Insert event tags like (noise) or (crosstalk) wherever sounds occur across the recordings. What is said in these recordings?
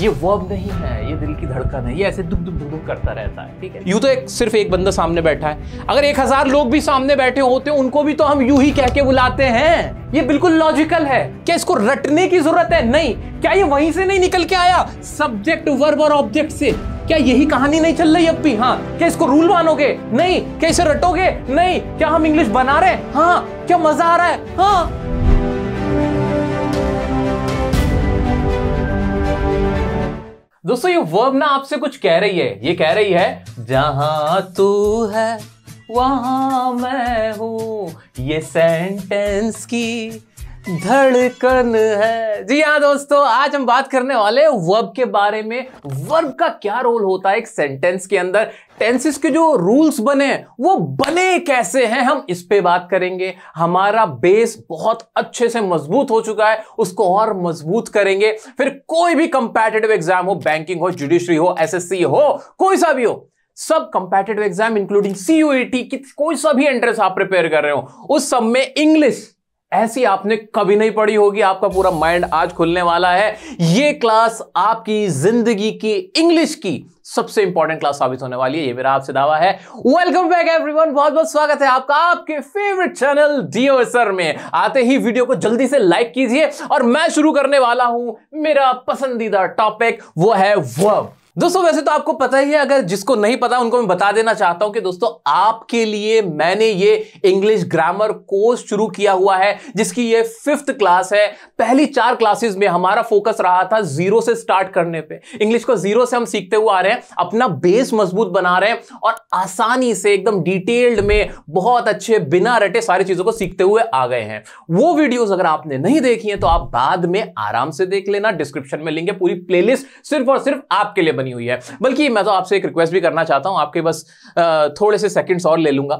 ये वर्ब नहीं है ये दिल की धड़कन है ये ऐसे दुख दुख दुख करता रहता है ठीक है यूँ तो एक सिर्फ एक बंदा सामने बैठा है अगर एक हजार लोग भी सामने बैठे होते हैं उनको भी तो हम यूं ही कह के बुलाते हैं ये बिल्कुल लॉजिकल है क्या इसको रटने की जरूरत है नहीं क्या ये वहीं से नहीं निकल के आया सब्जेक्ट वर्ब और ऑब्जेक्ट से क्या यही कहानी नहीं चल रही अब भी हाँ क्या इसको रूल मानोगे नहीं क्या इसे रटोगे नहीं क्या हम इंग्लिश बना रहे हैं हाँ क्या मजा आ रहा है हाँ दोस्तों ये वर्ब ना आपसे कुछ कह रही है ये कह रही है जहां तू है वहां मैं हूं ये सेंटेंस की धड़कन है जी हाँ दोस्तों आज हम बात करने वाले वर्ब के बारे में वर्ब का क्या रोल होता है एक सेंटेंस के अंदर टेंसेस के जो रूल्स बने वो बने कैसे हैं हम इस पे बात करेंगे हमारा बेस बहुत अच्छे से मजबूत हो चुका है उसको और मजबूत करेंगे फिर कोई भी कंपेटेटिव एग्जाम हो बैंकिंग हो जुडिशरी हो एसएससी हो कोई सा भी हो सब कंपेटेटिव एग्जाम इंक्लूडिंग सीयूईटी की कोई सा भी एंट्रेंस आप प्रिपेयर कर रहे हो उस सब में इंग्लिश ऐसी आपने कभी नहीं पढ़ी होगी आपका पूरा माइंड आज खुलने वाला है ये क्लास आपकी जिंदगी की इंग्लिश की सबसे इंपॉर्टेंट क्लास साबित होने वाली है ये मेरा आपसे दावा है वेलकम बैक एवरीवन बहुत बहुत स्वागत है आपका आपके फेवरेट चैनल डीओ सर में आते ही वीडियो को जल्दी से लाइक कीजिए और मैं शुरू करने वाला हूं मेरा पसंदीदा टॉपिक वो है वर्ब दोस्तों वैसे तो आपको पता ही है अगर जिसको नहीं पता उनको मैं बता देना चाहता हूं कि दोस्तों आपके लिए मैंने ये इंग्लिश ग्रामर कोर्स शुरू किया हुआ है जिसकी ये फिफ्थ क्लास है पहली चार क्लासेस में हमारा फोकस रहा था जीरो से स्टार्ट करने पे इंग्लिश को जीरो से हम सीखते हुए आ रहे हैं अपना बेस मजबूत बना रहे हैं और आसानी से एकदम डिटेल्ड में बहुत अच्छे बिना रटे सारी चीजों को सीखते हुए आ गए हैं वो वीडियोज अगर आपने नहीं देखी है तो आप बाद में आराम से देख लेना डिस्क्रिप्शन में लिंक है पूरी प्लेलिस्ट सिर्फ और सिर्फ आपके लिए बनी बनी हुई है बल्कि मैं तो आपसे एक रिक्वेस्ट भी करना चाहता हूं आपके बस थोड़े से सेकेंड्स और ले लूंगा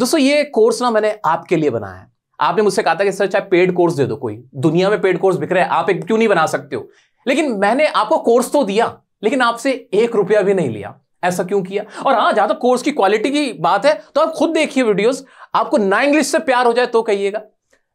दोस्तों ये कोर्स ना मैंने आपके लिए बनाया है आपने मुझसे कहा था कि सर चाहे पेड कोर्स दे दो कोई दुनिया में पेड कोर्स बिक रहे हैं आप एक क्यों नहीं बना सकते हो लेकिन मैंने आपको कोर्स तो दिया लेकिन आपसे एक रुपया भी नहीं लिया ऐसा क्यों किया और हाँ जहां तक कोर्स की क्वालिटी की बात है तो आप खुद देखिए वीडियोस आपको ना इंग्लिश से प्यार हो जाए तो कहिएगा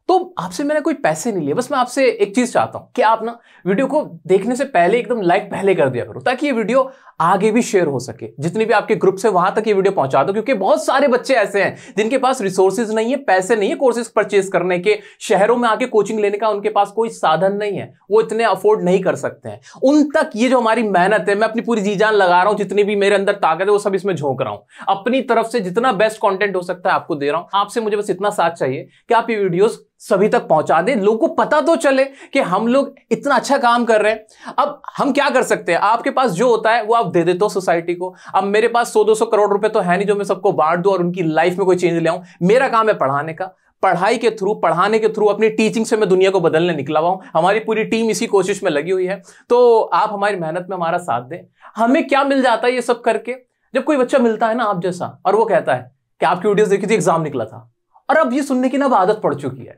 तो आपसे मैंने कोई पैसे नहीं लिए बस मैं आपसे एक चीज चाहता हूं कि आप ना वीडियो को देखने से पहले एकदम लाइक पहले कर दिया करो ताकि ये वीडियो आगे भी शेयर हो सके जितने भी आपके ग्रुप से वहां तक ये वीडियो पहुंचा दो क्योंकि बहुत सारे बच्चे ऐसे हैं जिनके पास रिसोर्सेज नहीं है पैसे नहीं है कोर्सेज परचेज करने के शहरों में आके कोचिंग लेने का उनके पास कोई साधन नहीं है वो इतने अफोर्ड नहीं कर सकते हैं उन तक ये जो हमारी मेहनत है मैं अपनी पूरी जी जान लगा रहा हूं जितनी भी मेरे अंदर ताकत है वो सब इसमें झोंक रहा हूं अपनी तरफ से जितना बेस्ट कॉन्टेंट हो सकता है आपको दे रहा हूं आपसे मुझे बस इतना साथ चाहिए कि आप ये वीडियोज सभी तक पहुंचा दें लोगों को पता तो चले कि हम लोग इतना अच्छा काम कर रहे हैं अब हम क्या कर सकते हैं आपके पास जो होता है वो आप दे देते हो सोसाइटी को अब मेरे पास सौ दो सौ करोड़ रुपए तो है नहीं जो मैं सबको बांट दूं और उनकी लाइफ में कोई चेंज ले आऊं मेरा काम है पढ़ाने का पढ़ाई के थ्रू पढ़ाने के थ्रू अपनी टीचिंग से मैं दुनिया को बदलने निकला हुआ हूं हमारी पूरी टीम इसी कोशिश में लगी हुई है तो आप हमारी मेहनत में हमारा साथ दें हमें क्या मिल जाता है ये सब करके जब कोई बच्चा मिलता है ना आप जैसा और वो कहता है कि आपकी वीडियोस देखी थी एग्जाम निकला था और अब ये सुनने की ना आदत पड़ चुकी है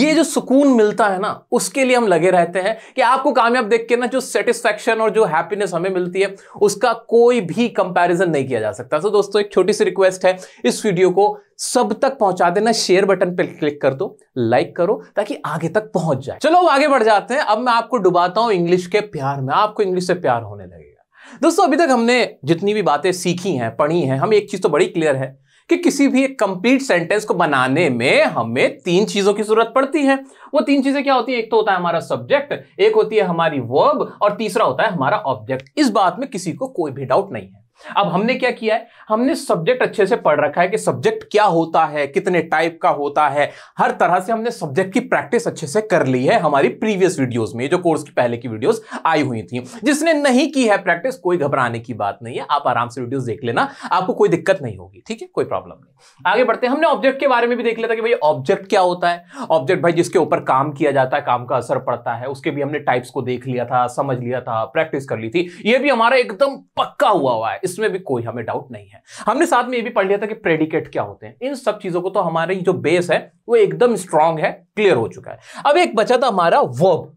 ये जो सुकून मिलता है ना उसके लिए हम लगे रहते हैं कि आपको कामयाब देख के ना जो सेटिस्फेक्शन और जो हैप्पीनेस हमें मिलती है उसका कोई भी कंपैरिजन नहीं किया जा सकता तो दोस्तों एक छोटी सी रिक्वेस्ट है इस वीडियो को सब तक पहुंचा देना शेयर बटन पर क्लिक कर दो लाइक करो ताकि आगे तक पहुंच जाए चलो आगे बढ़ जाते हैं अब मैं आपको डुबाता हूं इंग्लिश के प्यार में आपको इंग्लिश से प्यार होने लगेगा दोस्तों अभी तक हमने जितनी भी बातें सीखी हैं पढ़ी हैं हमें एक चीज तो बड़ी क्लियर है कि किसी भी एक कंप्लीट सेंटेंस को बनाने में हमें तीन चीजों की जरूरत पड़ती है वो तीन चीजें क्या होती है एक तो होता है हमारा सब्जेक्ट एक होती है हमारी वर्ब और तीसरा होता है हमारा ऑब्जेक्ट इस बात में किसी को कोई भी डाउट नहीं है अब हमने क्या किया है हमने सब्जेक्ट अच्छे से पढ़ रखा है कि सब्जेक्ट क्या होता है कितने टाइप का होता है हर तरह से हमने सब्जेक्ट की प्रैक्टिस अच्छे से कर ली है हमारी प्रीवियस वीडियोस में जो कोर्स की पहले की वीडियोस आई हुई थी जिसने नहीं की है प्रैक्टिस कोई घबराने की बात नहीं है आप आराम से वीडियो देख लेना आपको कोई दिक्कत नहीं होगी ठीक है कोई प्रॉब्लम नहीं आगे बढ़ते हमने ऑब्जेक्ट के बारे में भी देख लिया था कि भाई ऑब्जेक्ट क्या होता है ऑब्जेक्ट भाई जिसके ऊपर काम किया जाता है काम का असर पड़ता है उसके भी हमने टाइप्स को देख लिया था समझ लिया था प्रैक्टिस कर ली थी यह भी हमारा एकदम पक्का हुआ हुआ है इसमें भी कोई हमें डाउट नहीं है हमने साथ में ये भी पढ़ लिया था कि प्रेडिकेट क्या होते हैं इन सब चीजों को तो हमारे जो बेस है वो एकदम स्ट्रांग है क्लियर हो चुका है अब एक बचा था हमारा वर्ब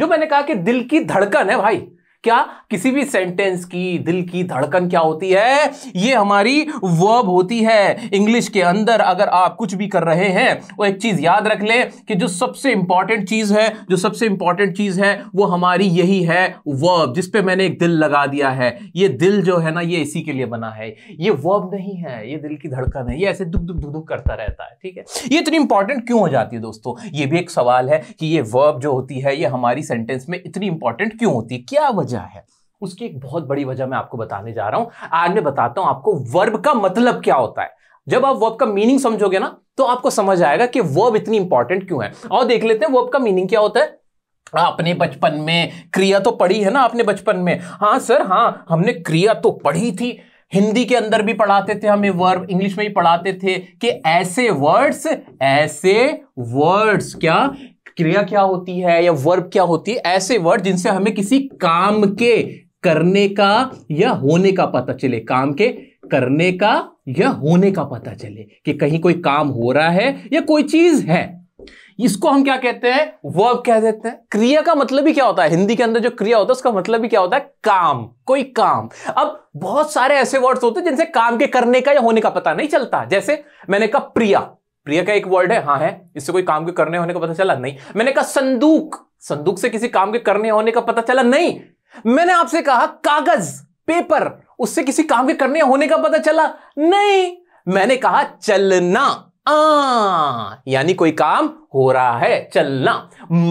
जो मैंने कहा कि दिल की धड़कन है भाई क्या किसी भी सेंटेंस की दिल की धड़कन क्या होती है ये हमारी वर्ब होती है इंग्लिश के अंदर अगर आप कुछ भी कर रहे हैं वो एक चीज याद रख ले कि जो सबसे इंपॉर्टेंट चीज है जो सबसे इंपॉर्टेंट चीज है वो हमारी यही है वर्ब जिसपे मैंने एक दिल लगा दिया है ये दिल जो है ना ये इसी के लिए बना है ये वर्ब नहीं है ये दिल की धड़कन है ये ऐसे दुख दुख दुख दुख करता रहता है ठीक है ये इतनी इंपॉर्टेंट क्यों हो जाती है दोस्तों ये भी एक सवाल है कि ये वर्ब जो होती है ये हमारी सेंटेंस में इतनी इंपॉर्टेंट क्यों होती है क्या वजह वजह है उसकी एक बहुत बड़ी वजह मैं आपको बताने जा रहा हूं आज मैं बताता हूं आपको वर्ब का मतलब क्या होता है जब आप वर्ब का मीनिंग समझोगे ना तो आपको समझ आएगा कि वर्ब इतनी इंपॉर्टेंट क्यों है और देख लेते हैं वर्ब का मीनिंग क्या होता है आपने बचपन में क्रिया तो पढ़ी है ना आपने बचपन में हाँ सर हाँ हमने क्रिया तो पढ़ी थी हिंदी के अंदर भी पढ़ाते थे हमें वर्ब इंग्लिश में भी पढ़ाते थे कि ऐसे वर्ड्स ऐसे वर्ड्स क्या क्रिया क्या होती है या वर्ब क्या होती है ऐसे वर्ड जिनसे हमें किसी काम के करने का या होने का पता चले काम के करने का या होने का पता चले कि कहीं कोई काम हो रहा है या कोई चीज है इसको हम क्या कहते हैं वर्ब कह देते हैं क्रिया का मतलब ही क्या होता है हिंदी के अंदर जो क्रिया होता है उसका मतलब ही क्या होता है काम कोई काम अब बहुत सारे ऐसे वर्ड्स होते हैं जिनसे काम के करने का या होने का पता नहीं चलता जैसे मैंने कहा प्रिया प्रिया का एक वर्ड है हाँ है इससे कोई काम के करने होने का पता चला नहीं मैंने कहा संदूक संदूक से किसी काम के करने होने का पता चला नहीं मैंने आपसे कहा कागज पेपर उससे किसी काम के करने होने का पता चला नहीं मैंने कहा चलना आ यानी कोई काम हो रहा है चलना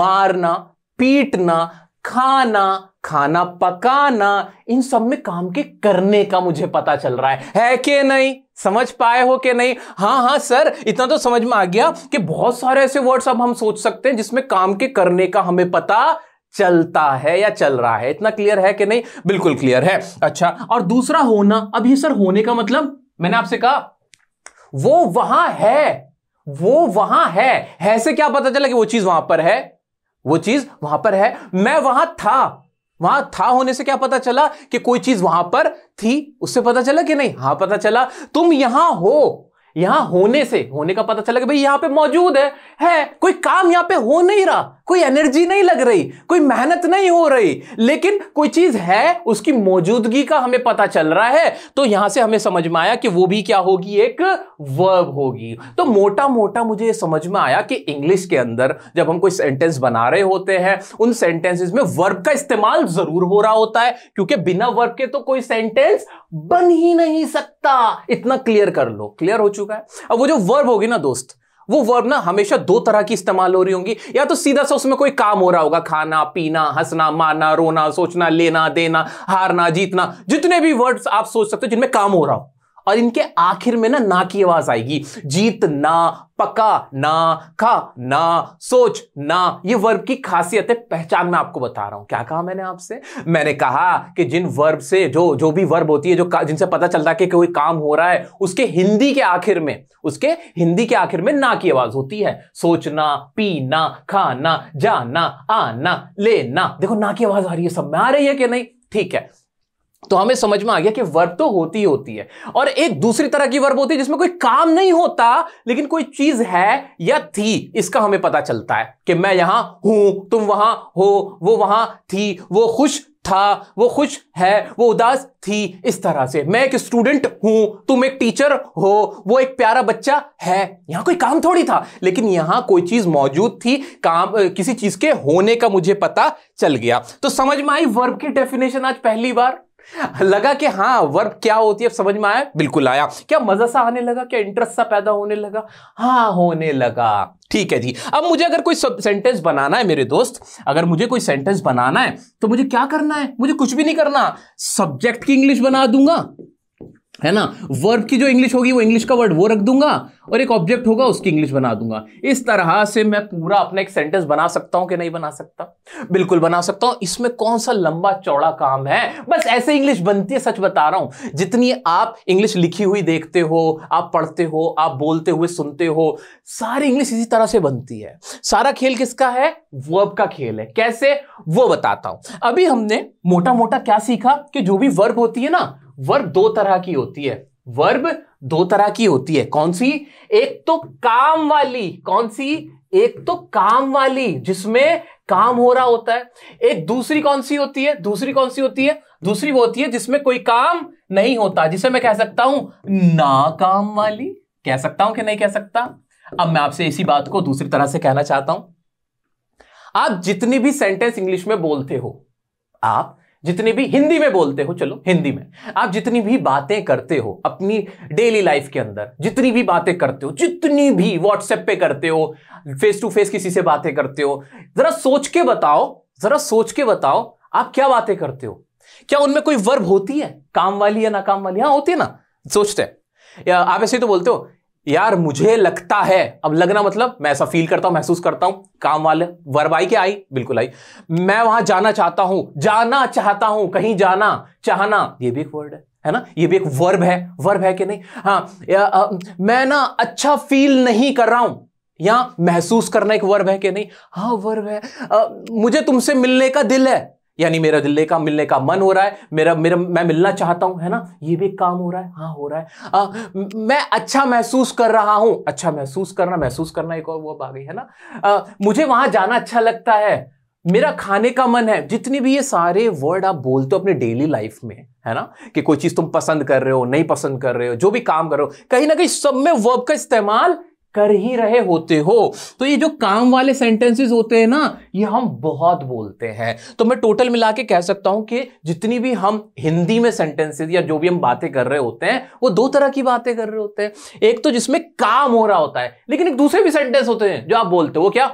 मारना पीटना खाना खाना पकाना इन सब में काम के करने का मुझे पता चल रहा है है कि नहीं समझ पाए हो कि नहीं हाँ हाँ सर इतना तो समझ में आ गया कि बहुत सारे ऐसे वर्ड्स अब हम सोच सकते हैं जिसमें काम के करने का हमें पता चलता है या चल रहा है इतना क्लियर है कि नहीं बिल्कुल क्लियर है अच्छा और दूसरा होना अब ये सर होने का मतलब मैंने आपसे कहा वो वहां है वो वहां है है से क्या पता चला कि वो चीज वहां पर है वो चीज वहां पर है मैं वहां था वहां था होने से क्या पता चला कि कोई चीज वहां पर थी उससे पता चला कि नहीं हाँ पता चला तुम यहां हो यहां होने से होने का पता चला कि भाई यहां पे मौजूद है है कोई काम यहां पे हो नहीं रहा कोई एनर्जी नहीं लग रही कोई मेहनत नहीं हो रही लेकिन कोई चीज है उसकी मौजूदगी का हमें पता चल रहा है तो यहां से हमें समझ में आया कि वो भी क्या होगी एक वर्ब होगी तो मोटा मोटा मुझे ये समझ में आया कि इंग्लिश के अंदर जब हम कोई सेंटेंस बना रहे होते हैं उन सेंटेंसेस में वर्ब का इस्तेमाल जरूर हो रहा होता है क्योंकि बिना वर्ब के तो कोई सेंटेंस बन ही नहीं सकता इतना क्लियर कर लो क्लियर हो चुका है अब वो जो वर्ब होगी ना दोस्त वो वर्ब ना हमेशा दो तरह की इस्तेमाल हो रही होंगी या तो सीधा सा उसमें कोई काम हो रहा होगा खाना पीना हंसना मारना रोना सोचना लेना देना हारना जीतना जितने भी वर्ड्स आप सोच सकते हो जिनमें काम हो रहा हो और इनके आखिर में ना ना की आवाज आएगी जीत ना पका ना खा ना सोच ना ये वर्ब की खासियत है पहचान मैं आपको बता रहा हूं क्या कहा मैंने आपसे मैंने कहा कि जिन वर्ब से जो जो भी वर्ब होती है जो जिनसे पता चलता है कि कोई काम हो रहा है उसके हिंदी के आखिर में उसके हिंदी के आखिर में ना की आवाज होती है सोचना पीना खाना जाना आना लेना देखो ना की आवाज आ रही है सब में आ रही है कि नहीं ठीक है तो हमें समझ में आ गया कि वर्ब तो होती होती है और एक दूसरी तरह की वर्ब होती है जिसमें कोई काम नहीं होता लेकिन कोई चीज है या थी इसका हमें पता चलता है कि मैं यहां हूं तुम वहां हो वो वहां थी वो खुश था वो खुश है वो उदास थी इस तरह से मैं एक स्टूडेंट हूं तुम एक टीचर हो वो एक प्यारा बच्चा है यहां कोई काम थोड़ी था लेकिन यहां कोई चीज मौजूद थी काम किसी चीज के होने का मुझे पता चल गया तो समझ में आई वर्ब की डेफिनेशन आज पहली बार (laughs) लगा कि हाँ वर्ब क्या होती है समझ में आया बिल्कुल आया क्या मजा सा आने लगा क्या इंटरेस्ट सा पैदा होने लगा हाँ होने लगा ठीक है जी अब मुझे अगर कोई सेंटेंस बनाना है मेरे दोस्त अगर मुझे कोई सेंटेंस बनाना है तो मुझे क्या करना है मुझे कुछ भी नहीं करना सब्जेक्ट की इंग्लिश बना दूंगा है ना वर्ब की जो इंग्लिश होगी वो इंग्लिश का वर्ड वो रख दूंगा और एक ऑब्जेक्ट होगा उसकी इंग्लिश बना दूंगा इस तरह से मैं पूरा अपना एक सेंटेंस बना सकता हूं कि नहीं बना सकता बिल्कुल बना सकता हूं इसमें कौन सा लंबा चौड़ा काम है बस ऐसे इंग्लिश बनती है सच बता रहा हूं जितनी आप इंग्लिश लिखी हुई देखते हो आप पढ़ते हो आप बोलते हुए सुनते हो सारी इंग्लिश इसी तरह से बनती है सारा खेल किसका है वर्ब का खेल है कैसे वो बताता हूं अभी हमने मोटा मोटा क्या सीखा कि जो भी वर्ब होती है ना वर्ब दो तरह की होती है वर्ब दो तरह की होती है कौन सी एक तो काम वाली कौन सी एक तो काम वाली जिसमें काम हो रहा होता है एक दूसरी कौन सी होती है दूसरी कौन सी होती है दूसरी वो होती है जिसमें कोई काम नहीं होता जिसे मैं कह सकता हूं ना काम वाली कह सकता हूं कि नहीं कह सकता अब मैं आपसे इसी बात को दूसरी तरह से कहना चाहता हूं आप जितनी भी सेंटेंस इंग्लिश में बोलते हो आप जितनी भी हिंदी में बोलते हो चलो हिंदी में आप जितनी भी बातें करते हो अपनी डेली लाइफ के अंदर जितनी भी बातें करते हो जितनी भी व्हाट्सएप पे करते हो फेस टू फेस किसी से बातें करते हो जरा सोच के बताओ जरा सोच के बताओ आप क्या बातें करते हो क्या उनमें कोई वर्ब होती है काम वाली या नाकाम वाली हाँ होती है ना सोचते हैं या आप ऐसे ही तो बोलते हो यार मुझे लगता है अब लगना मतलब मैं ऐसा फील करता हूं महसूस करता हूं काम वाले वर्ब आई के आई बिल्कुल आई मैं वहां जाना चाहता हूं जाना चाहता हूं कहीं जाना चाहना ये भी एक वर्ड है है ना ये भी एक वर्ब है वर्ब है कि नहीं हाँ या, आ, मैं ना अच्छा फील नहीं कर रहा हूं या महसूस करना एक वर्ब है कि नहीं हाँ वर्ब है आ, मुझे तुमसे मिलने का दिल है यानी मेरा दिल्ले का मिलने का मन हो रहा है मेरा मेरा मैं मिलना चाहता हूँ है ना ये भी काम हो रहा है हाँ हो रहा है आ, मैं अच्छा महसूस कर रहा हूँ अच्छा महसूस करना महसूस करना एक और वो आ गई है ना आ, मुझे वहां जाना अच्छा लगता है मेरा खाने का मन है जितनी भी ये सारे वर्ड आप बोलते हो अपने डेली लाइफ में है ना कि कोई चीज तुम पसंद कर रहे हो नहीं पसंद कर रहे हो जो भी काम कर रहे हो कहीं ना कहीं सब में वर्ब का इस्तेमाल कर ही रहे होते हो तो ये जो काम वाले सेंटेंसेस होते हैं ना ये हम बहुत बोलते हैं तो मैं टोटल मिला के कह सकता हूं कि जितनी भी हम हिंदी में सेंटेंसेस या जो भी हम बातें कर रहे होते हैं वो दो तरह की बातें कर रहे होते हैं एक तो जिसमें काम हो रहा होता है लेकिन एक दूसरे भी सेंटेंस होते हैं जो आप बोलते हो क्या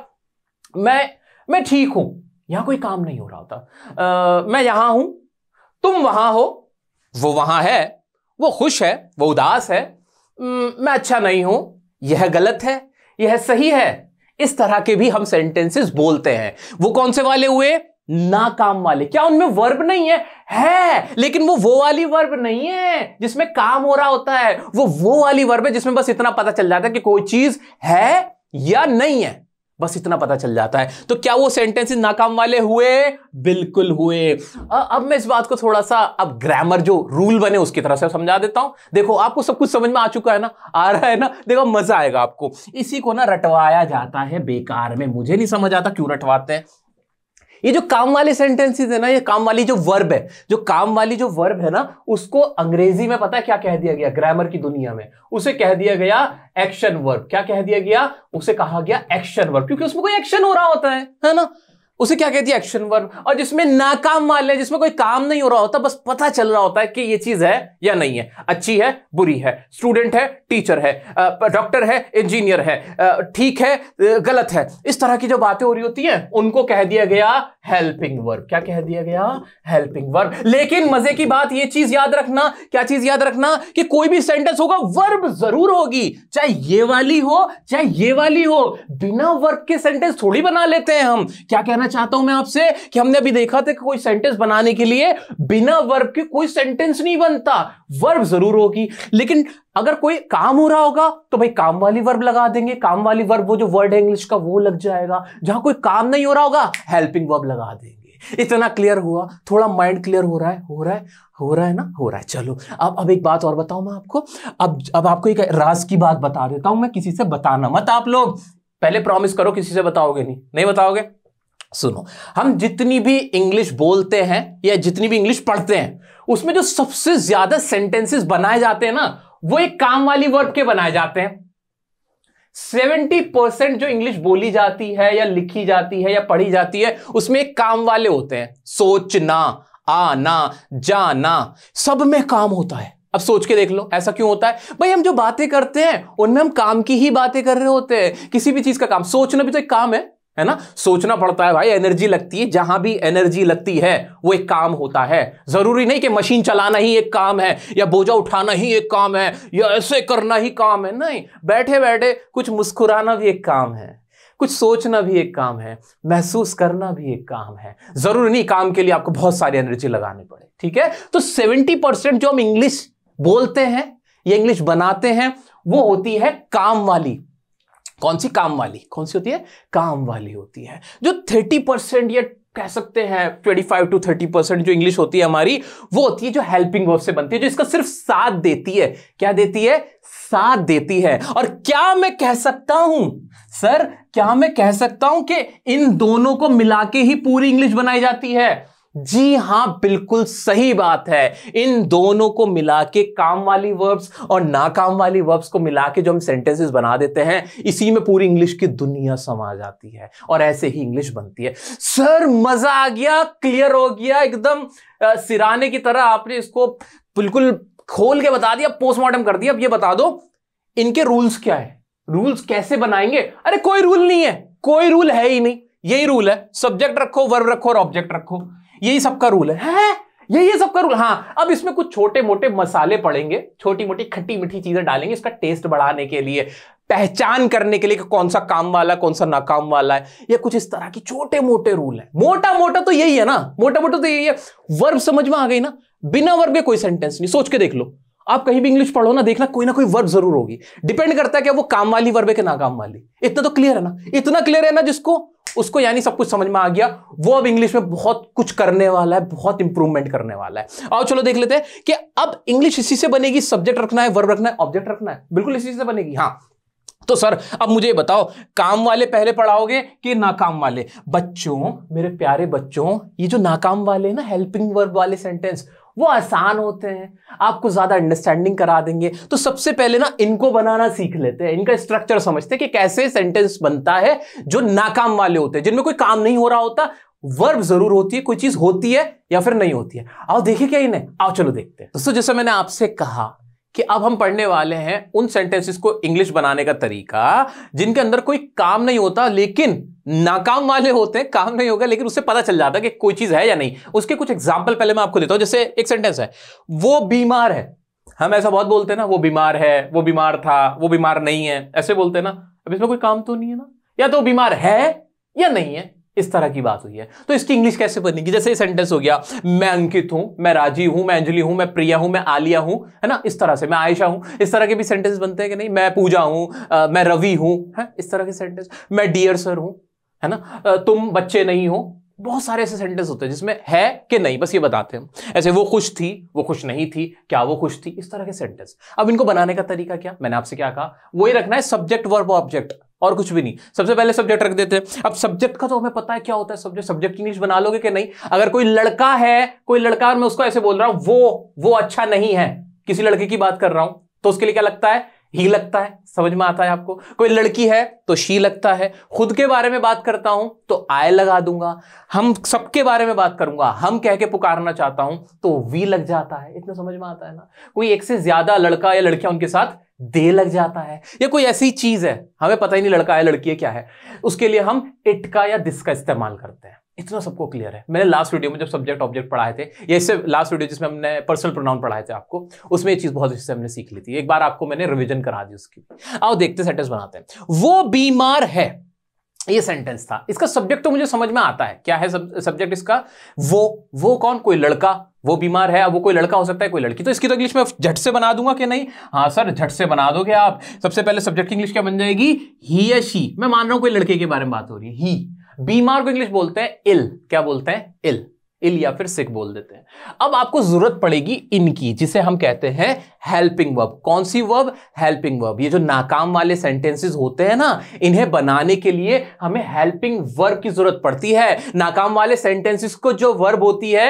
मैं मैं ठीक हूं यहां कोई काम नहीं हो रहा होता आ, मैं यहां हूं तुम वहां हो वो वहां है वो खुश है वो उदास है मैं अच्छा नहीं हूं यह गलत है यह सही है इस तरह के भी हम सेंटेंसेस बोलते हैं वो कौन से वाले हुए नाकाम वाले क्या उनमें वर्ब नहीं है है लेकिन वो वो वाली वर्ब नहीं है जिसमें काम हो रहा होता है वो वो वाली वर्ब है जिसमें बस इतना पता चल जाता है कि कोई चीज है या नहीं है बस इतना पता चल जाता है तो क्या वो सेंटेंसेस नाकाम वाले हुए बिल्कुल हुए अब मैं इस बात को थोड़ा सा अब ग्रामर जो रूल बने उसकी तरह से समझा देता हूं देखो आपको सब कुछ समझ में आ चुका है ना आ रहा है ना देखो मजा आएगा आपको इसी को ना रटवाया जाता है बेकार में मुझे नहीं समझ आता क्यों रटवाते हैं ये जो काम वाले सेंटेंसेस है ना ये काम वाली जो वर्ब है जो काम वाली जो वर्ब है ना उसको अंग्रेजी में पता है क्या कह दिया गया ग्रामर की दुनिया में उसे कह दिया गया एक्शन वर्ब क्या कह दिया गया उसे कहा गया एक्शन वर्ब क्योंकि उसमें कोई एक्शन हो रहा होता है है ना उसे क्या कहती है एक्शन वर्ब और जिसमें नाकाम वाले जिसमें कोई काम नहीं हो रहा होता बस पता चल रहा होता है कि ये चीज है या नहीं है अच्छी है बुरी है स्टूडेंट है टीचर है डॉक्टर है इंजीनियर है ठीक है गलत है इस तरह की जो बातें हो रही होती हैं उनको कह दिया गया हेल्पिंग वर्ब क्या कह दिया गया हेल्पिंग वर्ब लेकिन मजे की बात यह चीज याद रखना क्या चीज याद रखना कि कोई भी सेंटेंस होगा वर्ब जरूर होगी चाहे ये वाली हो चाहे ये वाली हो बिना वर्ब के सेंटेंस थोड़ी बना लेते हैं हम क्या कहना कहना चाहता हूं मैं आपसे कि हमने अभी देखा था कि कोई सेंटेंस बनाने के लिए बिना वर्ब के कोई सेंटेंस नहीं बनता वर्ब जरूर होगी लेकिन अगर कोई काम हो रहा होगा तो भाई काम वाली वर्ब लगा देंगे काम वाली वर्ब वो जो वर्ड है इंग्लिश का वो लग जाएगा जहां कोई काम नहीं हो रहा होगा हेल्पिंग वर्ब लगा देंगे इतना क्लियर हुआ थोड़ा माइंड क्लियर हो रहा है हो रहा है हो रहा है ना हो रहा है चलो अब अब एक बात और बताऊं मैं आपको अब अब आपको एक राज की बात बता देता हूं मैं किसी से बताना मत आप लोग पहले प्रॉमिस करो किसी से बताओगे नहीं नहीं बताओगे सुनो हम जितनी भी इंग्लिश बोलते हैं या जितनी भी इंग्लिश पढ़ते हैं उसमें जो सबसे ज्यादा सेंटेंसेस बनाए जाते हैं ना वो एक काम वाली वर्ब के बनाए जाते हैं सेवेंटी परसेंट जो इंग्लिश बोली जाती है या लिखी जाती है या पढ़ी जाती है उसमें एक काम वाले होते हैं सोचना आना जाना सब में काम होता है अब सोच के देख लो ऐसा क्यों होता है भाई हम जो बातें करते हैं उनमें हम काम की ही बातें कर रहे होते हैं किसी भी चीज का काम सोचना भी तो एक काम है है ना सोचना पड़ता है भाई एनर्जी लगती है जहां भी एनर्जी लगती है वो एक काम होता है जरूरी नहीं कि मशीन चलाना ही एक काम है या बोझा उठाना ही एक काम है या ऐसे करना ही काम है नहीं बैठे बैठे कुछ मुस्कुराना भी एक काम है कुछ सोचना भी एक काम है महसूस करना भी एक काम है जरूरी नहीं काम के लिए आपको बहुत सारी एनर्जी लगानी पड़े ठीक है तो सेवेंटी परसेंट जो हम इंग्लिश बोलते हैं या इंग्लिश बनाते हैं वो होती है काम वाली कौन सी काम वाली कौन सी होती है काम वाली होती है जो थर्टी परसेंट या कह सकते हैं फाइव टू थर्टी परसेंट जो इंग्लिश होती है हमारी वो होती है जो हेल्पिंग वर्ब से बनती है जो इसका सिर्फ साथ देती है क्या देती है साथ देती है और क्या मैं कह सकता हूं सर क्या मैं कह सकता हूं कि इन दोनों को मिला के ही पूरी इंग्लिश बनाई जाती है जी हां बिल्कुल सही बात है इन दोनों को मिला के काम वाली वर्ब्स और नाकाम वाली वर्ब्स को मिला के जो हम सेंटेंसेस बना देते हैं इसी में पूरी इंग्लिश की दुनिया समा जाती है और ऐसे ही इंग्लिश बनती है सर मजा आ गया क्लियर हो गया एकदम सिराने की तरह आपने इसको बिल्कुल खोल के बता दिया पोस्टमार्टम कर दिया अब ये बता दो इनके रूल्स क्या है रूल्स कैसे बनाएंगे अरे कोई रूल नहीं है कोई रूल है ही नहीं यही रूल है सब्जेक्ट रखो वर्ब रखो और ऑब्जेक्ट रखो यही सबका रूल है, है? यही है सबका रूल हाँ अब इसमें कुछ छोटे मोटे मसाले पड़ेंगे छोटी मोटी खट्टी मीठी चीजें डालेंगे इसका टेस्ट बढ़ाने के लिए पहचान करने के लिए कि कौन सा काम वाला कौन सा नाकाम वाला है या कुछ इस तरह की छोटे मोटे रूल है मोटा मोटा तो यही है ना मोटा मोटा तो यही है वर्ब समझ में आ गई ना बिना वर्ब के कोई सेंटेंस नहीं सोच के देख लो आप कहीं भी इंग्लिश पढ़ो ना देखना कोई ना कोई वर्ब जरूर होगी डिपेंड करता है कि वो काम वाली वर्ब है कि नाकाम वाली इतना तो क्लियर है ना इतना क्लियर है ना जिसको उसको यानी सब कुछ समझ में आ गया वो अब इंग्लिश में बहुत कुछ करने वाला है बहुत इंप्रूवमेंट करने वाला है और चलो देख लेते हैं कि अब इंग्लिश इसी से बनेगी सब्जेक्ट रखना है वर्ब रखना है ऑब्जेक्ट रखना है बिल्कुल इसी से बनेगी हाँ तो सर अब मुझे बताओ काम वाले पहले पढ़ाओगे कि नाकाम वाले बच्चों मेरे प्यारे बच्चों ये जो नाकाम वाले ना हेल्पिंग वर्ब वाले सेंटेंस वो आसान होते हैं आपको ज़्यादा अंडरस्टैंडिंग करा देंगे तो सबसे पहले ना इनको बनाना सीख लेते हैं इनका स्ट्रक्चर समझते हैं कि कैसे सेंटेंस बनता है जो नाकाम वाले होते हैं जिनमें कोई काम नहीं हो रहा होता वर्ब जरूर होती है कोई चीज़ होती है या फिर नहीं होती है आओ देखिए क्या इन्हें आओ चलो देखते हैं दोस्तों जैसे मैंने आपसे कहा कि अब हम पढ़ने वाले हैं उन सेंटेंसेस को इंग्लिश बनाने का तरीका जिनके अंदर कोई काम नहीं होता लेकिन नाकाम वाले होते हैं काम नहीं होगा लेकिन उससे पता चल जाता है कि कोई चीज है या नहीं उसके कुछ एग्जाम्पल पहले मैं आपको देता हूं जैसे एक सेंटेंस है वो बीमार है हम ऐसा बहुत बोलते हैं ना वो बीमार है वो बीमार था वो बीमार नहीं है ऐसे बोलते हैं ना अब इसमें कोई काम तो नहीं है ना या तो बीमार है या नहीं है इस तरह की बात हुई है तो इसकी इंग्लिश कैसे बनेगी जैसे ये सेंटेंस हो गया मैं अंकित हूं मैं राजीव हूं मैं अंजलि हूं मैं प्रिया हूं मैं आलिया हूं है ना इस तरह से मैं आयशा हूं इस तरह के भी सेंटेंस बनते हैं कि नहीं मैं पूजा हूं आ, मैं रवि हूं है इस तरह के सेंटेंस मैं डियर सर हूं है ना तुम बच्चे नहीं हो बहुत सारे ऐसे सेंटेंस होते हैं जिसमें है कि नहीं बस ये बताते हैं ऐसे वो खुश थी वो खुश नहीं थी क्या वो खुश थी इस तरह के सेंटेंस अब इनको बनाने का तरीका क्या मैंने आपसे क्या कहा वही रखना है सब्जेक्ट वर्ब ऑब्जेक्ट और कुछ भी नहीं सबसे पहले सब्जेक्ट रख देते हैं अब सब्जेक्ट का तो हमें पता है क्या होता है सब्जेक्ट सब्जेक्ट इंग्लिश बना लोगे कि नहीं अगर कोई लड़का है कोई लड़का और मैं उसको ऐसे बोल रहा हूं वो वो अच्छा नहीं है किसी लड़के की बात कर रहा हूं तो उसके लिए क्या लगता है ही लगता है समझ में आता है आपको कोई लड़की है तो शी लगता है खुद के बारे में बात करता हूं तो आय लगा दूंगा हम सबके बारे में बात करूंगा हम कह के पुकारना चाहता हूं तो वी लग जाता है इतना समझ में आता है ना कोई एक से ज्यादा लड़का या लड़कियां उनके साथ दे लग जाता है या कोई ऐसी चीज है हमें पता ही नहीं लड़का है लड़की है क्या है उसके लिए हम इट का या दिस का इस्तेमाल करते हैं इतना सबको क्लियर है मैंने लास्ट वीडियो में जब सब्जेक्ट ऑब्जेक्ट पढ़ाए थे ये इससे लास्ट वीडियो जिसमें हमने पर्सनल प्रोनाउन पढ़ाए थे आपको उसमें ये चीज बहुत अच्छे से हमने सीख ली थी एक बार आपको मैंने रिविजन करा दी उसकी आओ देखते सेंटेंस बनाते हैं वो बीमार है ये सेंटेंस था इसका सब्जेक्ट तो मुझे समझ में आता है क्या है सब, सब्जेक्ट इसका वो वो कौन कोई लड़का वो बीमार है अब वो कोई लड़का हो सकता है कोई लड़की तो इसकी तो इंग्लिश में झट से बना दूंगा कि नहीं हाँ सर झट से बना दोगे आप सबसे पहले सब्जेक्ट की इंग्लिश क्या बन जाएगी ही या शी मैं मान रहा हूं कोई लड़के के बारे में बात हो रही है ही बीमार को इंग्लिश बोलते हैं इल क्या बोलते हैं इल इल या फिर सिक बोल देते हैं अब आपको जरूरत पड़ेगी इनकी जिसे हम कहते हैं हेल्पिंग वर्ब कौन सी वर्ब हेल्पिंग वर्ब ये जो नाकाम वाले सेंटेंसेस होते हैं ना इन्हें बनाने के लिए हमें हेल्पिंग वर्ब की जरूरत पड़ती है नाकाम वाले सेंटेंसेस को जो वर्ब होती है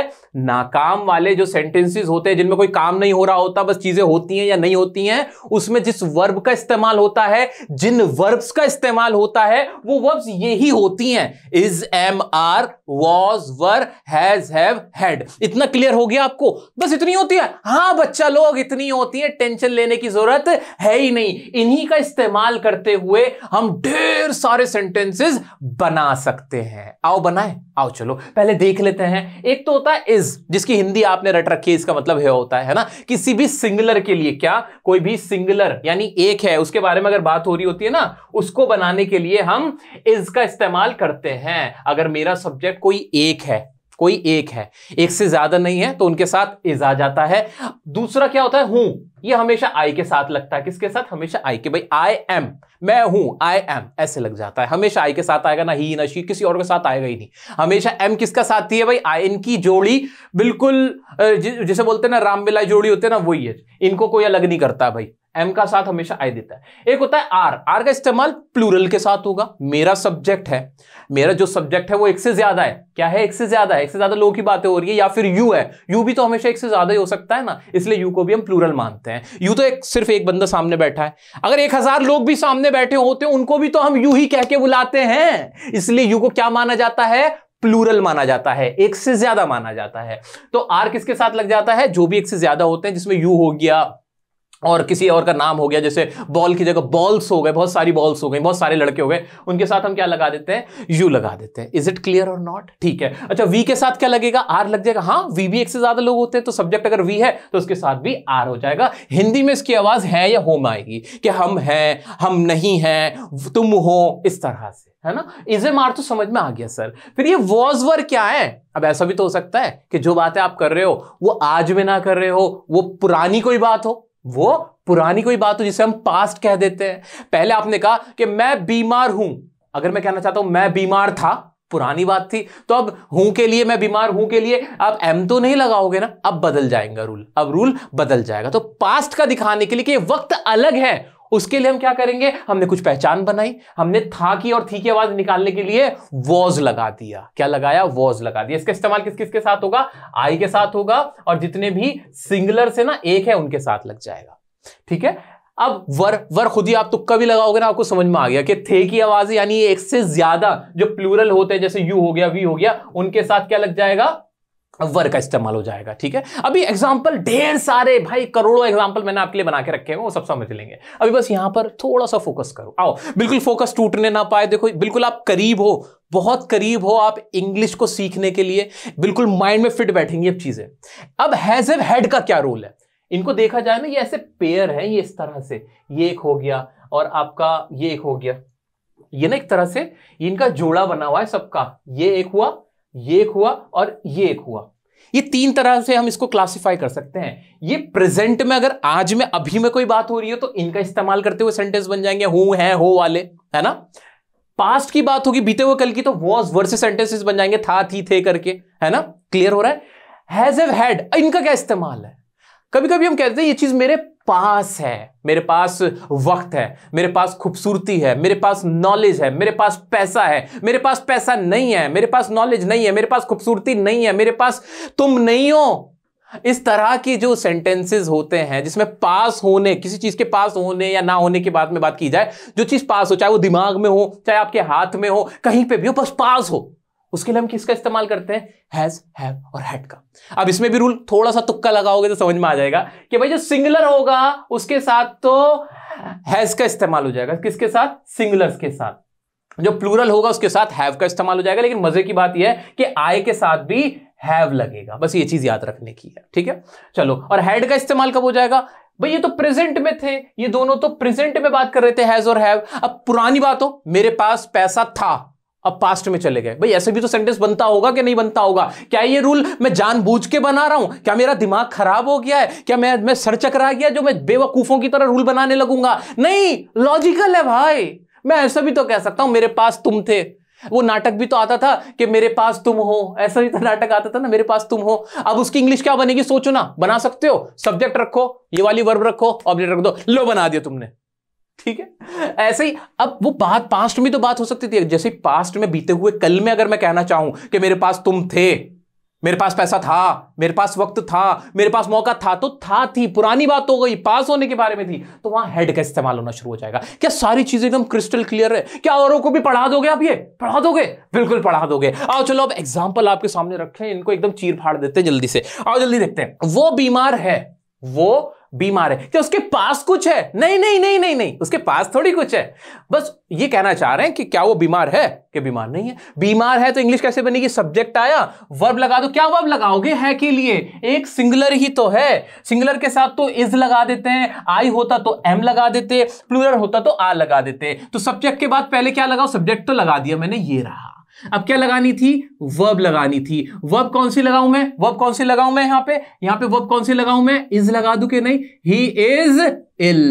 नाकाम वाले जो सेंटेंसेस होते हैं जिनमें कोई काम नहीं हो रहा होता बस चीजें होती हैं या नहीं होती हैं उसमें जिस वर्ब का इस्तेमाल होता है जिन वर्ब्स का इस्तेमाल होता है वो वर्ब्स यही होती हैं is am are was were has has have had इतना क्लियर हो गया आपको बस इतनी होती है हाँ बच्चा लोग इतनी होती है टेंशन लेने की जरूरत है ही नहीं इन्हीं का इस्तेमाल करते हुए हम ढेर सारे सेंटेंसेस बना सकते हैं आओ बनाए आओ चलो पहले देख लेते हैं एक तो होता है इज जिसकी हिंदी आपने रट रखी है इसका मतलब है होता है ना किसी भी सिंगुलर के लिए क्या कोई भी सिंगुलर यानी एक है उसके बारे में अगर बात हो रही होती है ना उसको बनाने के लिए हम इज का इस्तेमाल करते हैं अगर मेरा सब्जेक्ट कोई एक है कोई एक है एक से ज्यादा नहीं है तो उनके साथ इज आ जाता है दूसरा क्या होता है हूं ये हमेशा आई के साथ लगता है किसके साथ हमेशा आई के भाई आई एम मैं हूं आई एम ऐसे लग जाता है हमेशा आई के साथ आएगा ना ही ना शी किसी और के साथ आएगा ही नहीं हमेशा एम किसका साथ थी है भाई आई इनकी जोड़ी बिल्कुल जि, जिसे बोलते हैं ना रामबिलाई जोड़ी होती है ना वही है इनको कोई अलग नहीं करता भाई एम का साथ हमेशा आई देता है एक होता है आर आर का इस्तेमाल प्लूरल के साथ होगा मेरा सब्जेक्ट है मेरा जो सब्जेक्ट है वो एक से ज्यादा है क्या है एक से ज्यादा है एक से ज्यादा लोगों की बातें हो रही है या फिर यू है यू भी तो हमेशा एक से ज्यादा ही हो सकता है ना इसलिए यू को भी हम प्लूरल मानते हैं यू तो एक सिर्फ एक बंदा सामने बैठा है अगर एक हजार लोग भी सामने बैठे होते हैं उनको भी तो हम यू ही कह के बुलाते हैं इसलिए यू को क्या माना जाता है प्लूरल माना जाता है एक से ज्यादा माना जाता है तो आर किसके साथ लग जाता है जो भी एक से ज्यादा होते हैं जिसमें यू हो गया और किसी और का नाम हो गया जैसे बॉल की जगह बॉल्स हो गए बहुत सारी बॉल्स हो गई बहुत सारे लड़के हो गए उनके साथ हम क्या लगा देते हैं यू लगा देते हैं इज इट क्लियर और नॉट ठीक है अच्छा वी के साथ क्या लगेगा आर लग जाएगा हाँ वी भी एक से ज्यादा लोग होते हैं तो सब्जेक्ट अगर वी है तो उसके साथ भी आर हो जाएगा हिंदी में इसकी आवाज है या होम आएगी कि हम हैं हम नहीं हैं तुम हो इस तरह से है ना इजे मार तो समझ में आ गया सर फिर ये वॉज वर क्या है अब ऐसा भी तो हो सकता है कि जो बातें आप कर रहे हो वो आज में ना कर रहे हो वो पुरानी कोई बात हो वो पुरानी कोई बात हो जिसे हम पास्ट कह देते हैं पहले आपने कहा कि मैं बीमार हूं अगर मैं कहना चाहता हूं मैं बीमार था पुरानी बात थी तो अब हूं के लिए मैं बीमार हूं के लिए अब एम तो नहीं लगाओगे ना अब बदल जाएगा रूल अब रूल बदल जाएगा तो पास्ट का दिखाने के लिए कि वक्त अलग है उसके लिए हम क्या करेंगे हमने कुछ पहचान बनाई हमने था की और थी की आवाज निकालने के लिए वॉज लगा दिया क्या लगाया वॉज लगा दिया इसका इस्तेमाल किस किसके साथ होगा आई के साथ होगा और जितने भी सिंगुलर से ना एक है उनके साथ लग जाएगा ठीक है अब वर वर खुद ही आप तो कभी लगाओगे ना आपको समझ में आ गया कि थे की आवाज यानी एक से ज्यादा जो प्लूरल होते हैं जैसे यू हो गया वी हो गया उनके साथ क्या लग जाएगा वर का इस्तेमाल हो जाएगा ठीक है अभी एग्जाम्पल ढेर सारे भाई करोड़ों एग्जाम्पल मैंने आपके लिए बना के रखे हैं वो सब समझ लेंगे अभी बस यहां पर थोड़ा सा फोकस करो आओ बिल्कुल फोकस टूटने ना पाए देखो बिल्कुल आप करीब हो बहुत करीब हो आप इंग्लिश को सीखने के लिए बिल्कुल माइंड में फिट बैठेंगी अब चीजें अब हैज एव हेड का क्या रोल है इनको देखा जाए ना ये ऐसे पेयर है ये इस तरह से ये एक हो गया और आपका ये एक हो गया ये ना एक तरह से इनका जोड़ा बना हुआ है सबका ये एक हुआ ये एक हुआ और ये एक हुआ ये तीन तरह से हम इसको क्लासिफाई कर सकते हैं ये प्रेजेंट में अगर आज में अभी में कोई बात हो रही है तो इनका इस्तेमाल करते हुए सेंटेंस बन जाएंगे हु है हो वाले है ना पास्ट की बात होगी बीते हुए कल की तो वॉज वर्सेस सेंटेंसेस बन जाएंगे था थी थे करके है ना क्लियर हो रहा है हैज हैड इनका क्या इस्तेमाल है कभी कभी हम कहते हैं ये चीज मेरे पास है मेरे पास वक्त है मेरे पास खूबसूरती है मेरे पास नॉलेज है मेरे पास पैसा है मेरे पास पैसा नहीं है मेरे पास नॉलेज नहीं है मेरे पास खूबसूरती नहीं है मेरे पास तुम नहीं हो इस तरह के जो सेंटेंसेस होते हैं जिसमें पास होने किसी चीज के पास होने या ना होने के बाद में बात की जाए जो चीज पास हो चाहे वो दिमाग में हो चाहे आपके हाथ में हो कहीं पे भी हो बस पास हो उसके लिए हम किसका इस्तेमाल करते हैं हैज हैव और हैड का अब इसमें भी रूल थोड़ा सा तुक्का लगाओगे तो समझ में आ जाएगा कि भाई जो सिंगुलर होगा उसके साथ तो हैज का इस्तेमाल हो जाएगा किसके साथ सिंगुलर के साथ जो प्लूरल होगा उसके साथ हैव का इस्तेमाल हो जाएगा लेकिन मजे की बात यह है कि आय के साथ भी हैव लगेगा बस ये चीज याद रखने की है ठीक है चलो और हैड का इस्तेमाल कब हो जाएगा भाई ये तो प्रेजेंट में थे ये दोनों तो प्रेजेंट में बात कर रहे थे हैज और हैव अब पुरानी बात हो मेरे पास पैसा था अब पास्ट में चले गए भाई ऐसे भी तो सेंटेंस बनता होगा कि नहीं बनता होगा क्या ये रूल मैं जानबूझ के बना रहा हूं क्या मेरा दिमाग खराब हो गया है क्या मैं मैं सर चकरा गया जो मैं बेवकूफों की तरह रूल बनाने लगूंगा नहीं लॉजिकल है भाई मैं ऐसा भी तो कह सकता हूं मेरे पास तुम थे वो नाटक भी तो आता था कि मेरे पास तुम हो ऐसा भी तो नाटक आता था ना मेरे पास तुम हो अब उसकी इंग्लिश क्या बनेगी सोचो ना बना सकते हो सब्जेक्ट रखो ये वाली वर्ब रखो ऑब्जेक्ट रख दो लो बना दिया तुमने ठीक है ऐसे ही अब वो बात पास्ट में तो बात हो सकती थी जैसे पास्ट में बीते हुए कल में अगर मैं कहना चाहूं कि मेरे पास तुम थे मेरे पास पैसा था मेरे पास वक्त था मेरे पास मौका था तो था थी पुरानी बात हो गई पास होने के बारे में थी तो वहां हेड का इस्तेमाल होना शुरू हो जाएगा क्या सारी चीजें एकदम क्रिस्टल क्लियर है क्या औरों को भी पढ़ा दोगे आप ये पढ़ा दोगे बिल्कुल पढ़ा दोगे आओ चलो अब एग्जाम्पल आपके सामने रखे इनको एकदम चीर फाड़ देते हैं जल्दी से आओ जल्दी देखते हैं वो बीमार है वो बीमार है क्या उसके पास कुछ है नहीं नहीं नहीं नहीं नहीं उसके पास थोड़ी कुछ है बस ये कहना चाह रहे हैं कि क्या वो बीमार है कि बीमार नहीं है बीमार है तो इंग्लिश कैसे बनेगी सब्जेक्ट आया वर्ब लगा दो क्या वर्ब लगाओगे है के लिए एक सिंगुलर ही तो है सिंगुलर के साथ तो इज लगा देते हैं आई होता तो एम लगा देते प्लूरल होता तो आ लगा देते तो सब्जेक्ट के बाद पहले क्या लगाओ सब्जेक्ट तो लगा दिया मैंने ये रहा अब क्या लगानी थी वर्ब लगानी थी वर्ब कौन सी लगाऊं मैं वर्ब कौन सी लगाऊं मैं यहां पे यहां पे वर्ब कौन सी लगाऊं मैं इज लगा दू के नहीं ही इज इल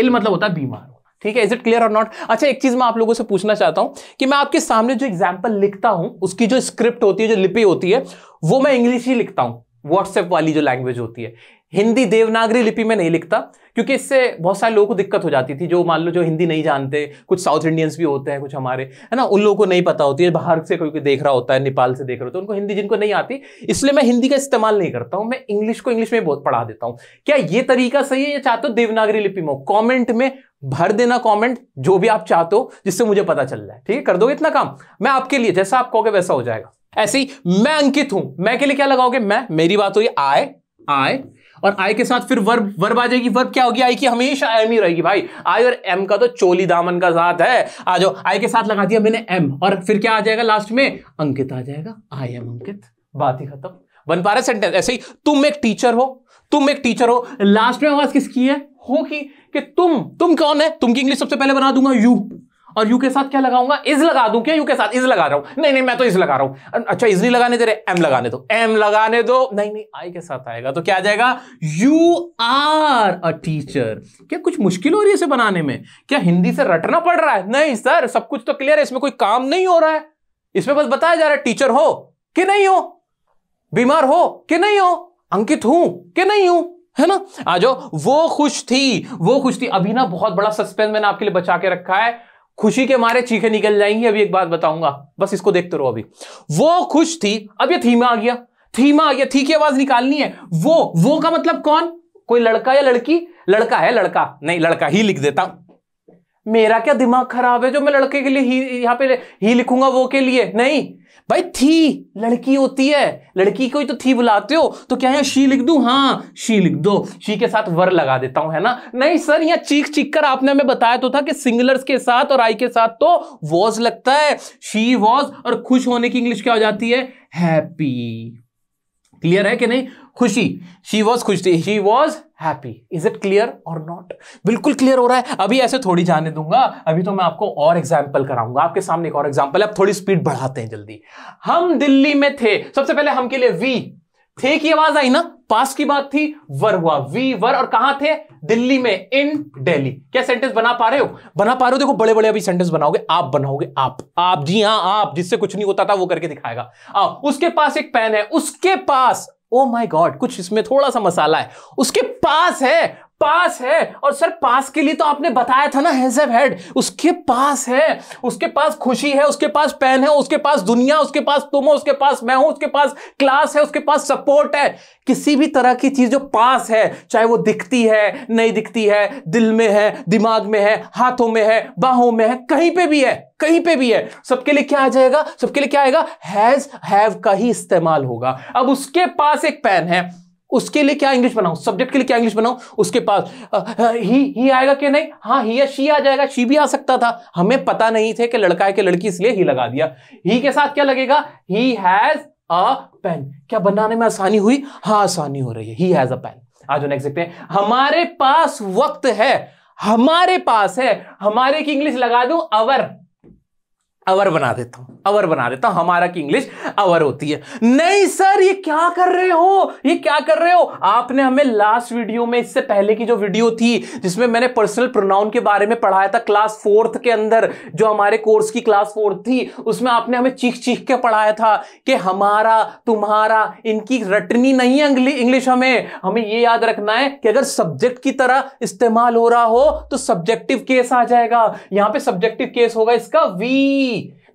इल मतलब होता है बीमार होना ठीक है इज इट क्लियर और नॉट अच्छा एक चीज मैं आप लोगों से पूछना चाहता हूं कि मैं आपके सामने जो एग्जाम्पल लिखता हूं उसकी जो स्क्रिप्ट होती है जो लिपि होती है वो मैं इंग्लिश ही लिखता हूं व्हाट्सएप वाली जो लैंग्वेज होती है हिंदी देवनागरी लिपि में नहीं लिखता क्योंकि इससे बहुत सारे लोगों को दिक्कत हो जाती थी जो मान लो जो हिंदी नहीं जानते कुछ साउथ इंडियंस भी होते हैं कुछ हमारे है ना उन लोगों को नहीं पता होती है बाहर से कोई देख रहा होता है नेपाल से देख रहा होता है उनको हिंदी जिनको नहीं आती इसलिए मैं हिंदी का इस्तेमाल नहीं करता हूँ मैं इंग्लिश को इंग्लिश में बहुत पढ़ा देता हूँ क्या ये तरीका सही है या चाहते हो देवनागरी लिपि में कॉमेंट में भर देना कॉमेंट जो भी आप चाहते हो जिससे मुझे पता चल जाए ठीक है कर दोगे इतना काम मैं आपके लिए जैसा आप कहोगे वैसा हो जाएगा ऐसे ही मैं अंकित हूं मैं के लिए क्या लगाओगे मैं मेरी बात हो आय आए और आई के साथ फिर वर्ब वर्ब आ जाएगी वर्ब क्या होगी आई की हमेशा एम ही रहेगी भाई आई और एम का तो चोली दामन का साथ है आ जाओ आई के साथ लगा दिया मैंने एम और फिर क्या आ जाएगा लास्ट में अंकित आ जाएगा आई एम अंकित बात ही खत्म बन पा रहा सेंटेंस ऐसे ही तुम एक टीचर हो तुम एक टीचर हो लास्ट में आवाज किसकी है हो की कि तुम तुम कौन है तुम की इंग्लिश सबसे पहले बना दूंगा यू और यू के साथ क्या लगाऊंगा इज लगा दू क्या यू के साथ इज लगा रहा हूं नहीं नहीं मैं तो इज लगा रहा हूं अच्छा इज नहीं लगाने दे रहे एम लगाने दो एम लगाने दो नहीं नहीं आई के साथ आएगा तो क्या आ जाएगा यू आर अ टीचर क्या कुछ मुश्किल हो रही है इसे बनाने में क्या हिंदी से रटना पड़ रहा है नहीं सर सब कुछ तो क्लियर है इसमें कोई काम नहीं हो रहा है इसमें बस बताया जा रहा है टीचर हो कि नहीं हो बीमार हो कि नहीं हो अंकित हूं कि नहीं हूं है ना आ जाओ वो खुश थी वो खुश थी अभी ना बहुत बड़ा सस्पेंस मैंने आपके लिए बचा के रखा है खुशी के मारे चीखे निकल जाएंगी अभी एक बात बताऊंगा बस इसको देखते रहो अभी वो खुश थी अब ये थीमा आ गया थीमा आ गया थी की आवाज निकालनी है वो वो का मतलब कौन कोई लड़का या लड़की लड़का है लड़का नहीं लड़का ही लिख देता हूं मेरा क्या दिमाग खराब है जो मैं लड़के के लिए ही यहां पे ही लिखूंगा वो के लिए नहीं भाई थी लड़की होती है लड़की को ही तो थी बुलाते हो तो क्या है शी लिख दू हाँ शी लिख दो शी के साथ वर लगा देता हूं है ना नहीं सर यहाँ चीख चीख कर आपने हमें बताया तो था कि सिंगलर्स के साथ और आई के साथ तो वॉज लगता है शी वॉज और खुश होने की इंग्लिश क्या हो जाती है हैप्पी क्लियर है कि नहीं खुशी शी वॉज खुश she was happy is it clear और नॉट बिल्कुल क्लियर हो रहा है अभी ऐसे थोड़ी जाने दूंगा अभी तो मैं आपको और एग्जाम्पल कराऊंगा आपके सामने एक और एग्जाम्पल आप थोड़ी स्पीड बढ़ाते हैं जल्दी हम दिल्ली में थे सबसे पहले हम के लिए वी थे की आवाज आई ना पास की बात थी वर हुआ वी वर और कहा थे दिल्ली में इन दिल्ली क्या सेंटेंस बना पा रहे हो बना पा रहे हो देखो बड़े बड़े अभी सेंटेंस बनाओगे आप बनाओगे आप आप जी हाँ आप जिससे कुछ नहीं होता था वो करके दिखाएगा आ, उसके पास एक पेन है उसके पास ओ माय गॉड कुछ इसमें थोड़ा सा मसाला है उसके पास है पास है और सर पास के लिए तो आपने बताया था ना हेज हैज हेड उसके पास है उसके पास खुशी है उसके पास पेन है उसके पास दुनिया उसके पास तुम हो उसके पास मैं हूं उसके पास क्लास है उसके पास सपोर्ट है किसी भी तरह की चीज जो पास है चाहे वो दिखती है नहीं दिखती है दिल में है दिमाग में है हाथों में है बाहों में है कहीं पे भी है कहीं पे भी है सबके लिए क्या आ जाएगा सबके लिए क्या आएगा हैज हैव का ही इस्तेमाल होगा अब उसके पास एक पेन है उसके लिए क्या इंग्लिश बनाऊं सब्जेक्ट के लिए क्या इंग्लिश बनाऊं उसके पास ही ही आएगा कि नहीं हाँ ही या शी आ जाएगा शी भी आ सकता था हमें पता नहीं थे कि लड़का है कि लड़की इसलिए ही लगा दिया ही के साथ क्या लगेगा ही हैज अ पेन क्या बनाने में आसानी हुई हाँ आसानी हो रही है ही हैज अ पेन आज नेक्स्ट देखते हैं हमारे पास वक्त है हमारे पास है हमारे की इंग्लिश लगा दू अवर अवर बना देता हूं अवर बना देता हूं हमारा की इंग्लिश अवर होती है नहीं सर ये क्या कर रहे हो ये क्या कर रहे हो आपने हमें लास्ट वीडियो में इससे पहले की जो वीडियो थी जिसमें मैंने पर्सनल प्रोनाउन के बारे में पढ़ाया था क्लास फोर्थ के अंदर जो हमारे कोर्स की क्लास फोर्थ थी उसमें आपने हमें चीख चीख के पढ़ाया था कि हमारा तुम्हारा इनकी रटनी नहीं है इंग्लिश हमें हमें ये याद रखना है कि अगर सब्जेक्ट की तरह इस्तेमाल हो रहा हो तो सब्जेक्टिव केस आ जाएगा यहां पर सब्जेक्टिव केस होगा इसका वी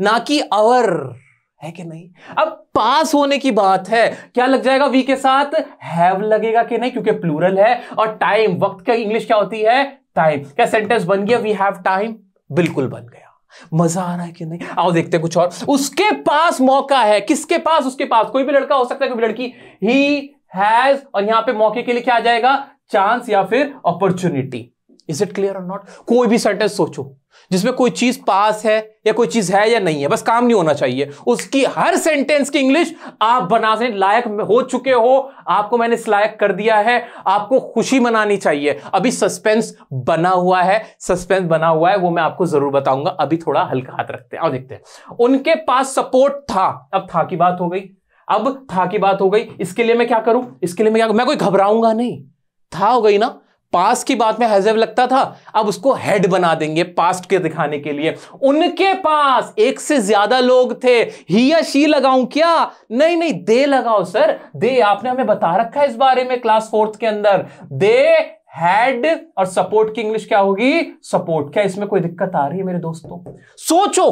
ना कि अवर है कि नहीं अब पास होने की बात है क्या लग जाएगा वी के साथ हैव लगेगा कि नहीं क्योंकि प्लूरल है और टाइम वक्त का इंग्लिश क्या होती है टाइम क्या सेंटेंस बन गया वी हैव टाइम बिल्कुल बन गया मजा आ रहा है कि नहीं आओ देखते कुछ और उसके पास मौका है किसके पास उसके पास कोई भी लड़का हो सकता है कोई भी लड़की ही हैज और यहां पे मौके के लिए क्या आ जाएगा चांस या फिर अपॉर्चुनिटी इज इट क्लियर और नॉट कोई भी सेंटेंस सोचो जिसमें कोई चीज पास है या कोई चीज है या नहीं है बस काम नहीं होना चाहिए उसकी हर सेंटेंस की इंग्लिश आप बनाने लायक हो चुके हो आपको मैंने इस लायक कर दिया है आपको खुशी मनानी चाहिए अभी सस्पेंस बना हुआ है सस्पेंस बना हुआ है वो मैं आपको जरूर बताऊंगा अभी थोड़ा हल्का हाथ रखते हैं और देखते हैं उनके पास सपोर्ट था अब था की बात हो गई अब था की बात हो गई इसके लिए मैं क्या करूं इसके लिए मैं क्या मैं कोई घबराऊंगा नहीं था हो गई ना पास की बात में हैजेव लगता था अब उसको हेड बना देंगे पास्ट के दिखाने के लिए उनके पास एक से ज्यादा लोग थे ही या शी लगाऊं क्या नहीं नहीं दे लगाओ सर दे आपने हमें बता रखा है इस बारे में क्लास फोर्थ के अंदर दे हैड और सपोर्ट की इंग्लिश क्या होगी सपोर्ट क्या इसमें कोई दिक्कत आ रही है मेरे दोस्तों सोचो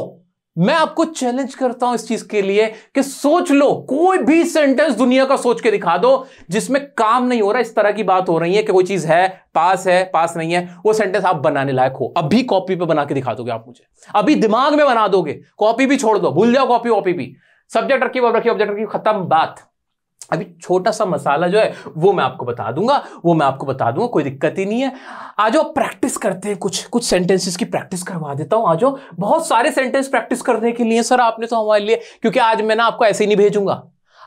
मैं आपको चैलेंज करता हूं इस चीज के लिए कि सोच लो कोई भी सेंटेंस दुनिया का सोच के दिखा दो जिसमें काम नहीं हो रहा इस तरह की बात हो रही है कि कोई चीज है पास है पास नहीं है वो सेंटेंस आप बनाने लायक हो अभी कॉपी पे बना के दिखा दोगे आप मुझे अभी दिमाग में बना दोगे कॉपी भी छोड़ दो भूल जाओ कॉपी वॉपी भी सब्जेक्ट रखिए रखिए ऑब्जेक्ट रखिए खत्म बात अभी छोटा सा मसाला जो है वो मैं आपको बता दूंगा वो मैं आपको बता दूंगा कोई दिक्कत ही नहीं है आज प्रैक्टिस करते हैं कुछ कुछ सेंटेंसेस की प्रैक्टिस करवा देता हूं आज बहुत सारे सेंटेंस प्रैक्टिस करने के लिए सर आपने तो हमारे लिए क्योंकि आज मैं ना आपको ऐसे ही नहीं भेजूंगा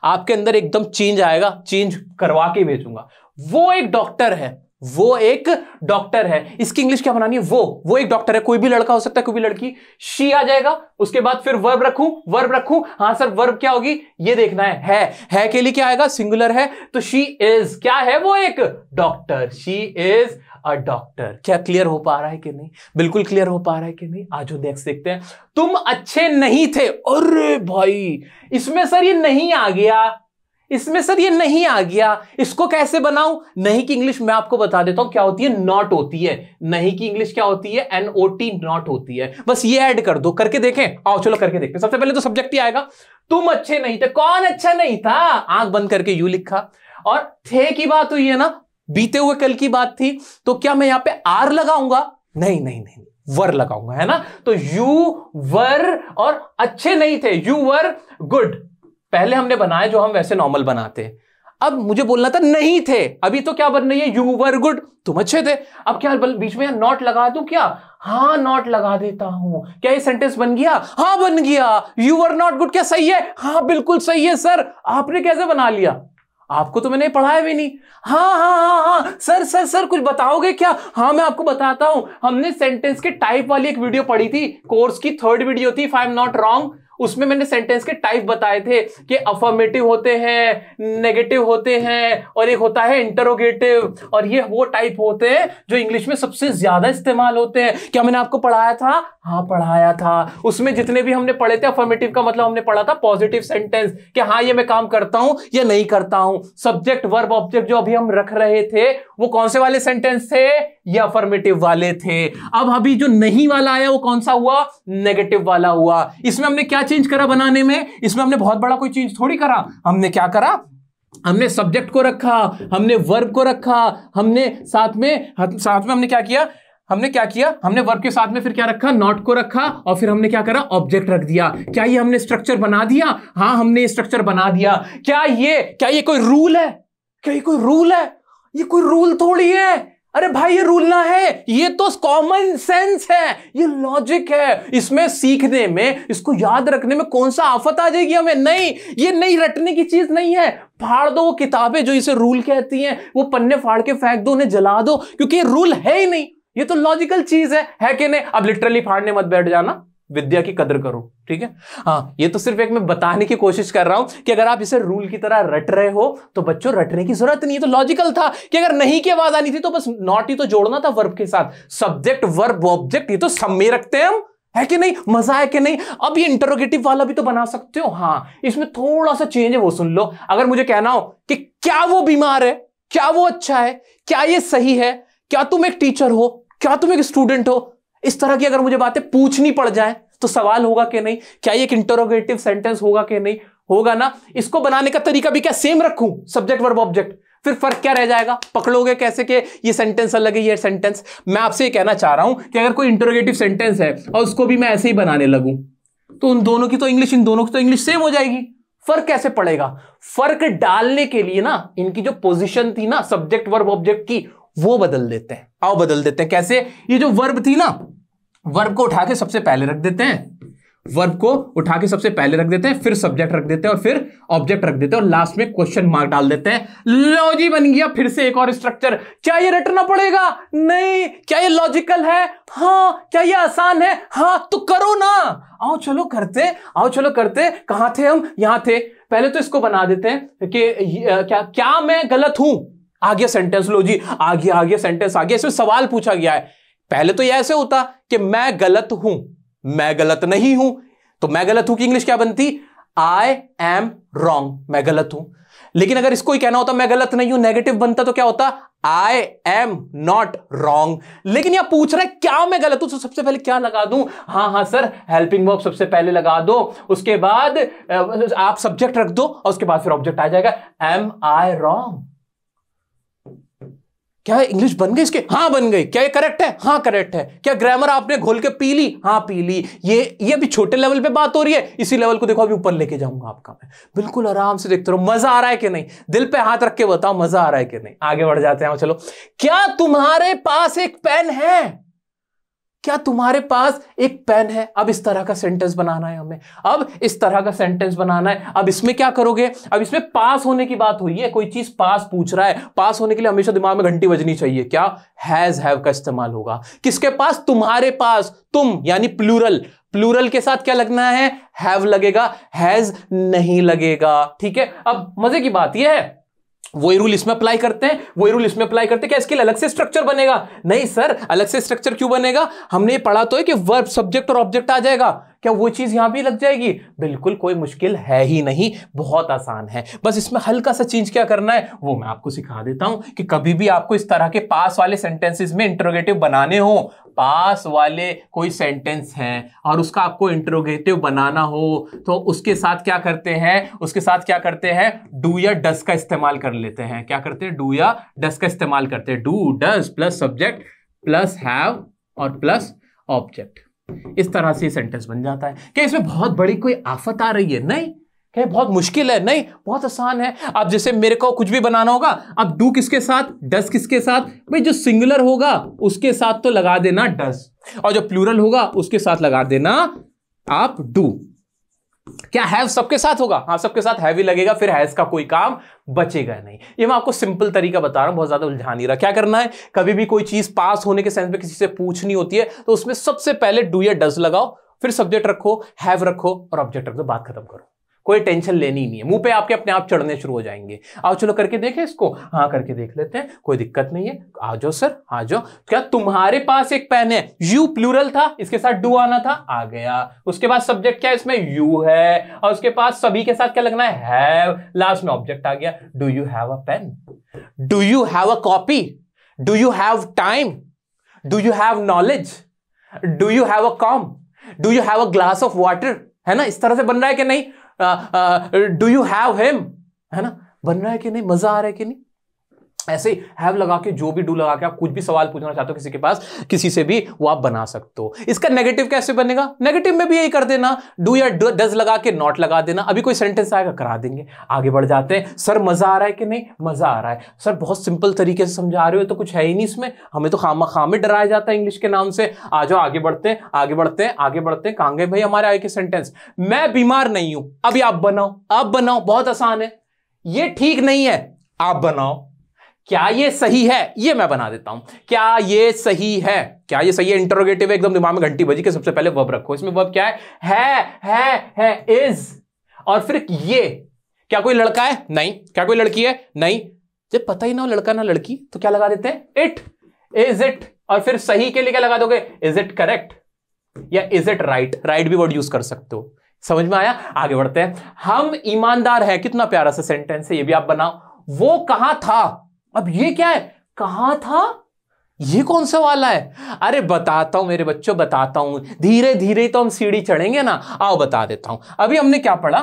आपके अंदर एकदम चेंज आएगा चेंज करवा के भेजूंगा वो एक डॉक्टर है वो एक डॉक्टर है इसकी इंग्लिश क्या बनानी है वो वो एक डॉक्टर है कोई भी लड़का हो सकता है कोई भी लड़की शी आ जाएगा उसके बाद फिर वर्ब रखू वर्ब रखू हाँ सर वर्ब क्या होगी ये देखना है है, है के लिए क्या आएगा सिंगुलर है तो शी इज क्या है वो एक doctor she is a doctor क्या क्लियर हो पा रहा है कि नहीं बिल्कुल क्लियर हो पा रहा है कि नहीं आज वो नेक्स्ट देखते हैं तुम अच्छे नहीं थे अरे भाई इसमें सर ये नहीं आ गया इसमें सर ये नहीं आ गया इसको कैसे बनाऊं नहीं की इंग्लिश मैं आपको बता देता हूं क्या होती है नॉट होती है नहीं की इंग्लिश क्या होती है एन ओ टी नॉट होती है बस ये ऐड कर दो करके देखें आओ चलो करके देखते सबसे पहले तो सब्जेक्ट ही आएगा तुम अच्छे नहीं थे कौन अच्छा नहीं था आंख बंद करके यू लिखा और थे की बात हुई है ना बीते हुए कल की बात थी तो क्या मैं यहां पर आर लगाऊंगा नहीं नहीं नहीं वर लगाऊंगा है ना तो यू वर और अच्छे नहीं थे यू वर गुड पहले हमने बनाए जो हम वैसे नॉर्मल बनाते हैं अब मुझे बोलना था नहीं थे अभी तो क्या बन रही है यू वर गुड तुम अच्छे थे अब क्या बीच में नॉट लगा दू क्या हाँ नॉट लगा देता हूं क्या ये सेंटेंस बन गया हाँ बन गया यू आर नॉट गुड क्या सही है हाँ बिल्कुल सही है सर आपने कैसे बना लिया आपको तो मैंने पढ़ाया भी नहीं हाँ हाँ हाँ हाँ सर सर सर कुछ बताओगे क्या हाँ मैं आपको बताता हूं हमने सेंटेंस के टाइप वाली एक वीडियो पढ़ी थी कोर्स की थर्ड वीडियो थी if I am not wrong उसमें मैंने सेंटेंस के टाइप बताए थे कि अफर्मेटिव होते हैं नेगेटिव होते हैं और एक होता है इंटरोगेटिव और ये वो टाइप होते हैं जो इंग्लिश में सबसे ज्यादा इस्तेमाल होते हैं क्या मैंने आपको पढ़ाया था हाँ पढ़ाया था उसमें जितने भी हमने पढ़े थे अफर्मेटिव का मतलब हमने पढ़ा था पॉजिटिव सेंटेंस कि हाँ ये मैं काम करता हूं या नहीं करता हूं सब्जेक्ट वर्ब ऑब्जेक्ट जो अभी हम रख रहे थे वो कौन से वाले सेंटेंस थे ये अफर्मेटिव वाले थे अब अभी जो नहीं वाला आया वो कौन सा हुआ नेगेटिव वाला हुआ इसमें हमने क्या चेंज करा बनाने में इसमें हमने बहुत बड़ा कोई चेंज थोड़ी करा हमने क्या करा हमने सब्जेक्ट को रखा हमने वर्ब को रखा हमने साथ में साथ में हमने क्या किया हमने क्या किया हमने वर्ब के साथ में फिर क्या रखा नॉट को रखा और फिर हमने क्या करा ऑब्जेक्ट रख दिया क्या ये हमने स्ट्रक्चर बना दिया हाँ हमने स्ट्रक्चर बना दिया क्या ये क्या ये कोई रूल है क्या ये कोई रूल है ये कोई रूल थोड़ी है अरे भाई ये रूल ना है ये तो कॉमन सेंस है ये लॉजिक है इसमें सीखने में इसको याद रखने में कौन सा आफत आ जाएगी हमें नहीं ये नहीं रटने की चीज नहीं है फाड़ दो वो किताबें जो इसे रूल कहती हैं वो पन्ने फाड़ के फेंक दो उन्हें जला दो क्योंकि ये रूल है ही नहीं ये तो लॉजिकल चीज है है कि नहीं अब लिटरली फाड़ने मत बैठ जाना विद्या की कदर करो ठीक है हाँ ये तो सिर्फ एक मैं बताने की कोशिश कर रहा हूं कि अगर आप इसे रूल की तरह रट रहे हो तो बच्चों रटने की जरूरत नहीं है तो लॉजिकल था कि अगर नहीं की आवाज आनी थी तो बस नॉट ही तो जोड़ना था वर्ब के साथ सब्जेक्ट वर्ब ऑब्जेक्ट ये तो सब में रखते हैं हम है कि नहीं मजा है कि नहीं अब ये इंटरोगेटिव वाला भी तो बना सकते हो हाँ इसमें थोड़ा सा चेंज है वो सुन लो अगर मुझे कहना हो कि क्या वो बीमार है क्या वो अच्छा है क्या ये सही है क्या तुम एक टीचर हो क्या तुम एक स्टूडेंट हो इस तरह की अगर मुझे बातें पूछनी पड़ जाए तो सवाल होगा कि नहीं क्या एक इंटरोगेटिव सेंटेंस होगा कि नहीं होगा ना इसको बनाने का तरीका भी क्या सेम रखू सब्जेक्ट वर्ब ऑब्जेक्ट फिर फर्क क्या रह जाएगा पकड़ोगे कैसे कि ये सेंटेंस अलग है ये सेंटेंस मैं आपसे ये कहना चाह रहा हूं कि अगर कोई इंटरोगेटिव सेंटेंस है और उसको भी मैं ऐसे ही बनाने लगूं तो उन दोनों की तो इंग्लिश इन दोनों की तो इंग्लिश सेम हो जाएगी फर्क कैसे पड़ेगा फर्क डालने के लिए ना इनकी जो पोजिशन थी ना सब्जेक्ट वर्ब ऑब्जेक्ट की वो बदल देते हैं आओ बदल देते हैं कैसे ये जो वर्ब थी ना वर्ब को उठा के सबसे पहले रख देते हैं वर्ब को उठा के सबसे पहले रख देते हैं फिर सब्जेक्ट रख देते हैं और फिर ऑब्जेक्ट रख देते हैं और लास्ट में क्वेश्चन मार्क डाल देते हैं लॉजी बन गया फिर से एक और स्ट्रक्चर क्या ये रटना पड़ेगा नहीं क्या ये लॉजिकल है हाँ क्या ये आसान है हाँ तो करो ना आओ चलो करते आओ चलो करते कहा थे हम यहां थे पहले तो इसको बना देते हैं कि क्या क्या मैं गलत हूं आ गया सेंटेंस लो जी आ गया आ गया सेंटेंस आ गया इसमें सवाल पूछा गया है पहले तो यह ऐसे होता कि मैं गलत हूं मैं गलत नहीं हूं तो मैं गलत हूं कि इंग्लिश क्या बनती आई एम रॉन्ग मैं गलत हूं लेकिन अगर इसको ही कहना होता मैं गलत नहीं हूं नेगेटिव बनता तो क्या होता आई एम नॉट रॉन्ग लेकिन यह पूछ रहा है क्या मैं गलत हूं तो सबसे पहले क्या लगा दू हां हाँ सर हेल्पिंग वर्ब सबसे पहले लगा दो उसके बाद आप सब्जेक्ट रख दो और उसके बाद फिर ऑब्जेक्ट आ जाएगा एम आई रॉन्ग क्या इंग्लिश बन गई इसके हाँ बन गई क्या ये करेक्ट है हाँ करेक्ट है क्या ग्रामर आपने घोल के पी ली हाँ पी ली ये ये अभी छोटे लेवल पे बात हो रही है इसी लेवल को देखो अभी ऊपर लेके जाऊंगा आपका मैं बिल्कुल आराम से देखते रहो मजा आ रहा है कि नहीं दिल पे हाथ रख के बताओ मजा आ रहा है कि नहीं आगे बढ़ जाते हैं चलो क्या तुम्हारे पास एक पेन है क्या तुम्हारे पास एक पेन है अब इस तरह का सेंटेंस बनाना है हमें अब इस तरह का सेंटेंस बनाना है अब इसमें क्या करोगे अब इसमें पास होने की बात हुई है कोई चीज पास पूछ रहा है पास होने के लिए हमेशा दिमाग में घंटी बजनी चाहिए क्या हैज हैव का इस्तेमाल होगा किसके पास तुम्हारे पास तुम यानी प्लूरल प्लूरल के साथ क्या लगना है हैव लगेगा हैज नहीं लगेगा ठीक है अब मजे की बात यह है वही रूल इसमें अप्लाई करते हैं वही रूल इसमें अप्लाई करते हैं क्या इसके लिए अलग से स्ट्रक्चर बनेगा नहीं सर अलग से स्ट्रक्चर क्यों बनेगा हमने पढ़ा तो है कि वर्ब सब्जेक्ट और ऑब्जेक्ट आ जाएगा क्या वो चीज़ यहां भी लग जाएगी बिल्कुल कोई मुश्किल है ही नहीं बहुत आसान है बस इसमें हल्का सा चेंज क्या करना है वो मैं आपको सिखा देता हूं कि कभी भी आपको इस तरह के पास वाले सेंटेंसेस में इंटरोगेटिव बनाने हो पास वाले कोई सेंटेंस हैं और उसका आपको इंटरोगेटिव बनाना हो तो उसके साथ क्या करते हैं उसके साथ क्या करते हैं डू या डस का इस्तेमाल कर लेते हैं क्या करते हैं डू या डस का इस्तेमाल करते हैं do does plus subject plus have और प्लस ऑब्जेक्ट इस तरह से सेंटेंस बन जाता है क्या इसमें बहुत बड़ी कोई आफत आ रही है नहीं क्या बहुत मुश्किल है नहीं बहुत आसान है अब जैसे मेरे को कुछ भी बनाना होगा अब डू किसके साथ डस किसके साथ भाई जो सिंगुलर होगा उसके साथ तो लगा देना डस और जो प्लूरल होगा उसके साथ लगा देना आप डू क्या हैव सबके साथ होगा हाँ सबके साथ हैवी लगेगा फिर हैज का कोई काम बचेगा नहीं ये मैं आपको सिंपल तरीका बता रहा हूं बहुत ज्यादा उलझा नहीं रहा क्या करना है कभी भी कोई चीज पास होने के सेंस में किसी से पूछनी होती है तो उसमें सबसे पहले डू या डज लगाओ फिर सब्जेक्ट रखो हैव रखो और ऑब्जेक्ट रख बात खत्म करो कोई टेंशन लेनी नहीं है मुंह पे आपके अपने आप चढ़ने शुरू हो जाएंगे आओ चलो करके देखें इसको हाँ करके देख लेते हैं कोई दिक्कत नहीं है आ जाओ सर आ जाओ क्या तुम्हारे पास एक पेन है यू प्लूरल था इसके साथ डू आना था आ गया उसके बाद सब्जेक्ट क्या है इसमें यू है और उसके पास सभी के साथ क्या लगना है लास्ट में ऑब्जेक्ट आ गया do you have a pen do you have a copy do you have time do you have knowledge do you have a comb do you have a glass of water है ना इस तरह से बन रहा है कि नहीं डू यू हैव हिम है ना बन रहा है कि नहीं मजा आ रहा है कि नहीं ऐसे हैव लगा के जो भी डू लगा के आप कुछ भी सवाल पूछना चाहते हो किसी के पास किसी से भी वो आप बना सकते हो इसका नेगेटिव कैसे बनेगा नेगेटिव में भी यही कर देना डू या डज लगा के नॉट लगा देना अभी कोई सेंटेंस आएगा करा देंगे आगे बढ़ जाते हैं सर मजा आ रहा है कि नहीं मजा आ रहा है सर बहुत सिंपल तरीके से समझा रहे हो तो कुछ है ही नहीं इसमें हमें तो खामा खामे डराया जाता है इंग्लिश के नाम से आ जाओ आगे बढ़ते हैं आगे बढ़ते हैं आगे बढ़ते हैं कांगे भाई हमारे आए के सेंटेंस मैं बीमार नहीं हूं अभी आप बनाओ आप बनाओ बहुत आसान है ये ठीक नहीं है आप बनाओ क्या ये सही है ये मैं बना देता हूं क्या ये सही है क्या ये सही है इंटरोगेटिव एकदम दिमाग में घंटी बजी के सबसे पहले वर्ब रखो इसमें वर्ब क्या है है है है इज और फिर ये क्या कोई लड़का है नहीं क्या कोई लड़की है नहीं जब पता ही ना हो लड़का ना लड़की तो क्या लगा देते हैं इट इज इट और फिर सही के लिए क्या लगा दोगे इज इट करेक्ट या इज इट राइट राइट भी वर्ड यूज कर सकते हो समझ में आया आगे बढ़ते हैं हम ईमानदार है कितना प्यारा सा सेंटेंस है ये भी आप बनाओ वो कहां था अब ये क्या है कहा था ये कौन सा वाला है अरे बताता हूं मेरे बच्चों बताता हूं धीरे धीरे तो हम सीढ़ी चढ़ेंगे ना आओ बता देता हूं अभी हमने क्या पढ़ा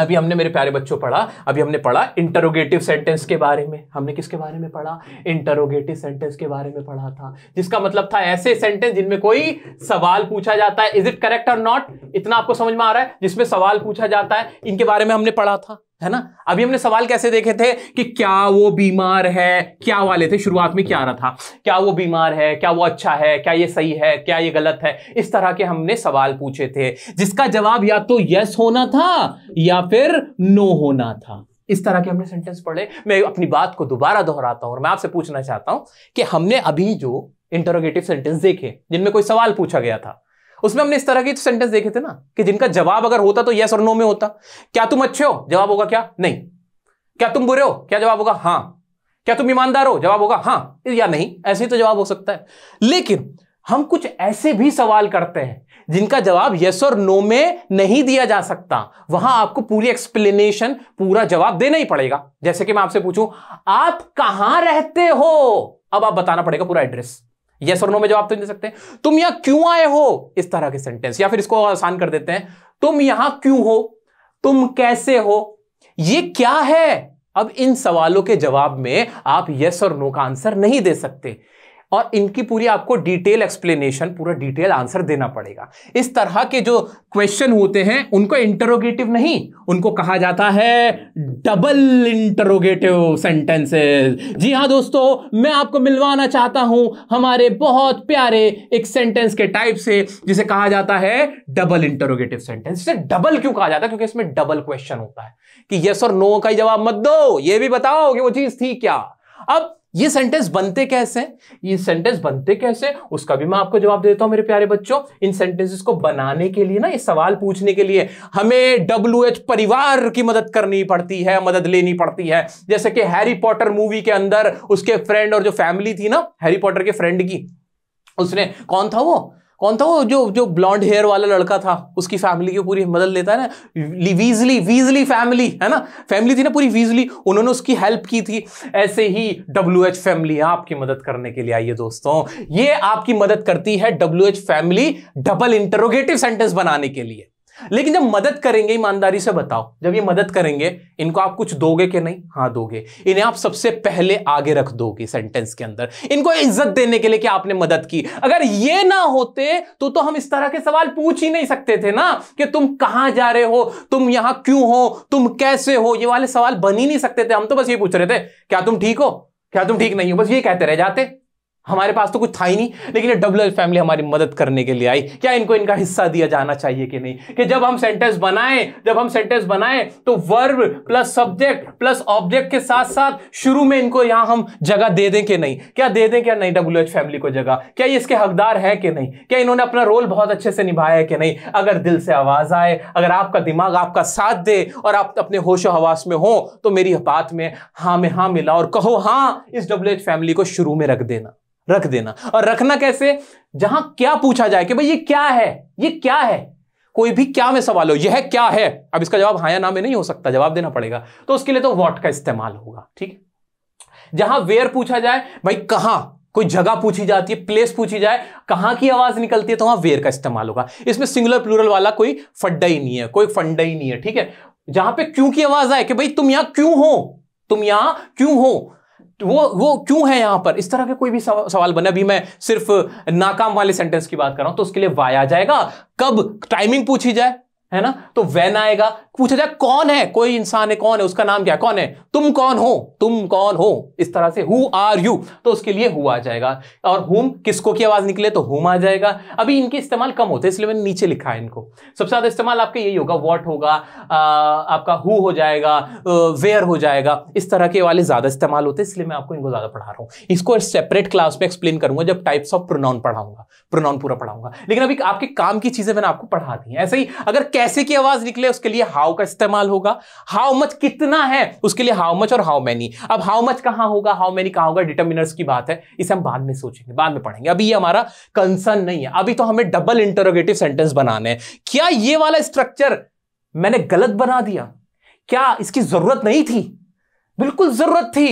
अभी हमने मेरे प्यारे बच्चों पढ़ा अभी हमने पढ़ा इंटरोगेटिव सेंटेंस के बारे में हमने किसके बारे में पढ़ा इंटरोगेटिव सेंटेंस के बारे में पढ़ा था जिसका मतलब था ऐसे सेंटेंस जिनमें कोई सवाल पूछा जाता है इज इट करेक्ट और नॉट इतना आपको समझ में आ रहा है जिसमें सवाल पूछा जाता है इनके बारे में हमने पढ़ा था है ना अभी हमने सवाल कैसे देखे थे कि क्या वो बीमार है क्या वाले थे शुरुआत में क्या आ रहा था क्या वो बीमार है क्या वो अच्छा है क्या ये सही है क्या ये गलत है इस तरह के हमने सवाल पूछे थे जिसका जवाब या तो यस होना था या फिर नो होना था इस तरह के हमने सेंटेंस पढ़े मैं अपनी बात को दोबारा दोहराता हूं और मैं आपसे पूछना चाहता हूं कि हमने अभी जो इंटरोगेटिव सेंटेंस देखे जिनमें कोई सवाल पूछा गया था उसमें हमने इस तरह के सेंटेंस देखे थे ना कि जिनका जवाब अगर होता तो यस और नो में होता क्या तुम अच्छे हो जवाब होगा क्या नहीं क्या तुम बुरे हो क्या जवाब होगा हाँ क्या तुम ईमानदार हो जवाब होगा हाँ या नहीं ऐसे ही तो जवाब हो सकता है लेकिन हम कुछ ऐसे भी सवाल करते हैं जिनका जवाब यस और नो में नहीं दिया जा सकता वहां आपको पूरी एक्सप्लेनेशन पूरा जवाब देना ही पड़ेगा जैसे कि मैं आपसे पूछूं आप कहां रहते हो अब आप बताना पड़ेगा पूरा एड्रेस यस और नो में जवाब तो नहीं दे सकते तुम यहां क्यों आए हो इस तरह के सेंटेंस या फिर इसको आसान कर देते हैं तुम यहां क्यों हो तुम कैसे हो ये क्या है अब इन सवालों के जवाब में आप यस और नो का आंसर नहीं दे सकते और इनकी पूरी आपको डिटेल एक्सप्लेनेशन पूरा डिटेल आंसर देना पड़ेगा इस तरह के जो क्वेश्चन होते हैं उनको इंटरोगेटिव नहीं उनको कहा जाता है डबल इंटरोगेटिव सेंटेंसेस जी हाँ दोस्तों मैं आपको मिलवाना चाहता हूं हमारे बहुत प्यारे एक सेंटेंस के टाइप से जिसे कहा जाता है डबल इंटरोगेटिव सेंटेंस इसे डबल क्यों कहा जाता है क्योंकि इसमें डबल क्वेश्चन होता है कि यस और नो का जवाब मत दो ये भी बताओ कि वो चीज थी क्या अब ये सेंटेंस बनते कैसे ये सेंटेंस बनते कैसे उसका भी मैं आपको जवाब देता हूं मेरे प्यारे बच्चों इन सेंटेंसेस को बनाने के लिए ना ये सवाल पूछने के लिए हमें डब्ल्यू एच परिवार की मदद करनी पड़ती है मदद लेनी पड़ती है जैसे कि हैरी पॉटर मूवी के अंदर उसके फ्रेंड और जो फैमिली थी ना हैरी पॉटर के फ्रेंड की उसने कौन था वो कौन था वो जो जो ब्लॉन्ड हेयर वाला लड़का था उसकी फैमिली की पूरी मदद लेता है ना वीजली वीजली फैमिली है ना फैमिली थी ना पूरी वीजली उन्होंने उसकी हेल्प की थी ऐसे ही डब्ल्यू एच फैमिली आपकी मदद करने के लिए आई है दोस्तों ये आपकी मदद करती है W H family double interrogative sentence बनाने के लिए लेकिन जब मदद करेंगे ईमानदारी से बताओ जब ये मदद करेंगे इनको आप कुछ दोगे कि नहीं हाँ दोगे इन्हें आप सबसे पहले आगे रख दोगे सेंटेंस के अंदर इनको इज्जत देने के लिए कि आपने मदद की अगर ये ना होते तो तो हम इस तरह के सवाल पूछ ही नहीं सकते थे ना कि तुम कहां जा रहे हो तुम यहां क्यों हो तुम कैसे हो ये वाले सवाल बन ही नहीं सकते थे हम तो बस ये पूछ रहे थे क्या तुम ठीक हो क्या तुम ठीक नहीं हो बस ये कहते रह जाते हमारे पास तो कुछ था ही नहीं लेकिन ये डब्ल्यू फैमिली हमारी मदद करने के लिए आई क्या इनको इनका हिस्सा दिया जाना चाहिए कि नहीं कि जब हम सेंटेंस बनाएं जब हम सेंटेंस बनाएं तो verb plus subject plus object के साथ साथ शुरू में इनको यहां हम जगह दे दें कि नहीं क्या दे दें क्या नहीं डब्ल्यू एच फैमिली को जगह क्या ये इसके हकदार है कि नहीं क्या इन्होंने अपना रोल बहुत अच्छे से निभाया है कि नहीं अगर दिल से आवाज आए अगर आपका दिमाग आपका साथ दे और आप अपने होश हवास में हो तो मेरी बात में हाँ में हाँ मिला और कहो हाँ इस डब्ल्यू एच फैमिली को शुरू में रख देना रख देना और रखना कैसे जहां क्या पूछा जाए कि भाई ये क्या है ये क्या है कोई भी क्या में सवाल हो यह क्या है अब इसका जवाब हाया या ना में नहीं हो सकता जवाब देना पड़ेगा तो उसके लिए तो वॉट का इस्तेमाल होगा ठीक जहां वेयर पूछा जाए भाई कहां कोई जगह पूछी जाती है प्लेस पूछी जाए कहां की आवाज निकलती है तो वहां वेयर का इस्तेमाल होगा इसमें सिंगुलर प्लूरल वाला कोई फड्डा ही नहीं है कोई फंडा ही नहीं है ठीक है जहां पे क्यों की आवाज आए कि भाई तुम यहां क्यों हो तुम यहां क्यों हो वो वो क्यों है यहां पर इस तरह के कोई भी सवाल बने अभी मैं सिर्फ नाकाम वाले सेंटेंस की बात कर रहा हूं तो उसके लिए वाया जाएगा कब टाइमिंग पूछी जाए है ना तो वैन आएगा पूछा जाए कौन है कोई इंसान है कौन है उसका नाम क्या कौन है तुम कौन हो तुम कौन हो इस तरह से हु आर यू तो उसके लिए हु आ जाएगा और हुम किसको की आवाज निकले तो हुम आ जाएगा अभी इनके इस्तेमाल कम होते हैं इसलिए मैंने नीचे लिखा है इनको सबसे ज्यादा इस्तेमाल आपका यही होगा वॉट होगा आपका हु हो जाएगा वेयर हो जाएगा इस तरह के वाले ज्यादा इस्तेमाल होते हैं इसलिए मैं आपको इनको ज्यादा पढ़ा रहा हूँ इसको सेपरेट क्लास में एक्सप्लेन करूंगा जब टाइप्स ऑफ प्रोनाउन पढ़ाऊंगा प्रोनाउन पूरा पढ़ाऊंगा लेकिन अभी आपके काम की चीजें मैंने आपको पढ़ा दी ऐसे ही अगर कैसे की आवाज निकले उसके लिए हाउ हाउ का इस्तेमाल होगा हाउ मच कितना है उसके लिए हाउ मच और हाउ मैनी अब हाउ मच कहा होगा हाउ मैनी कहा होगा डिटर्मिनर्स की बात है इसे हम बाद में सोचेंगे बाद में पढ़ेंगे अभी ये हमारा कंसर्न नहीं है अभी तो हमें डबल इंटरोगेटिव सेंटेंस बनाने हैं क्या ये वाला स्ट्रक्चर मैंने गलत बना दिया क्या इसकी जरूरत नहीं थी बिल्कुल जरूरत थी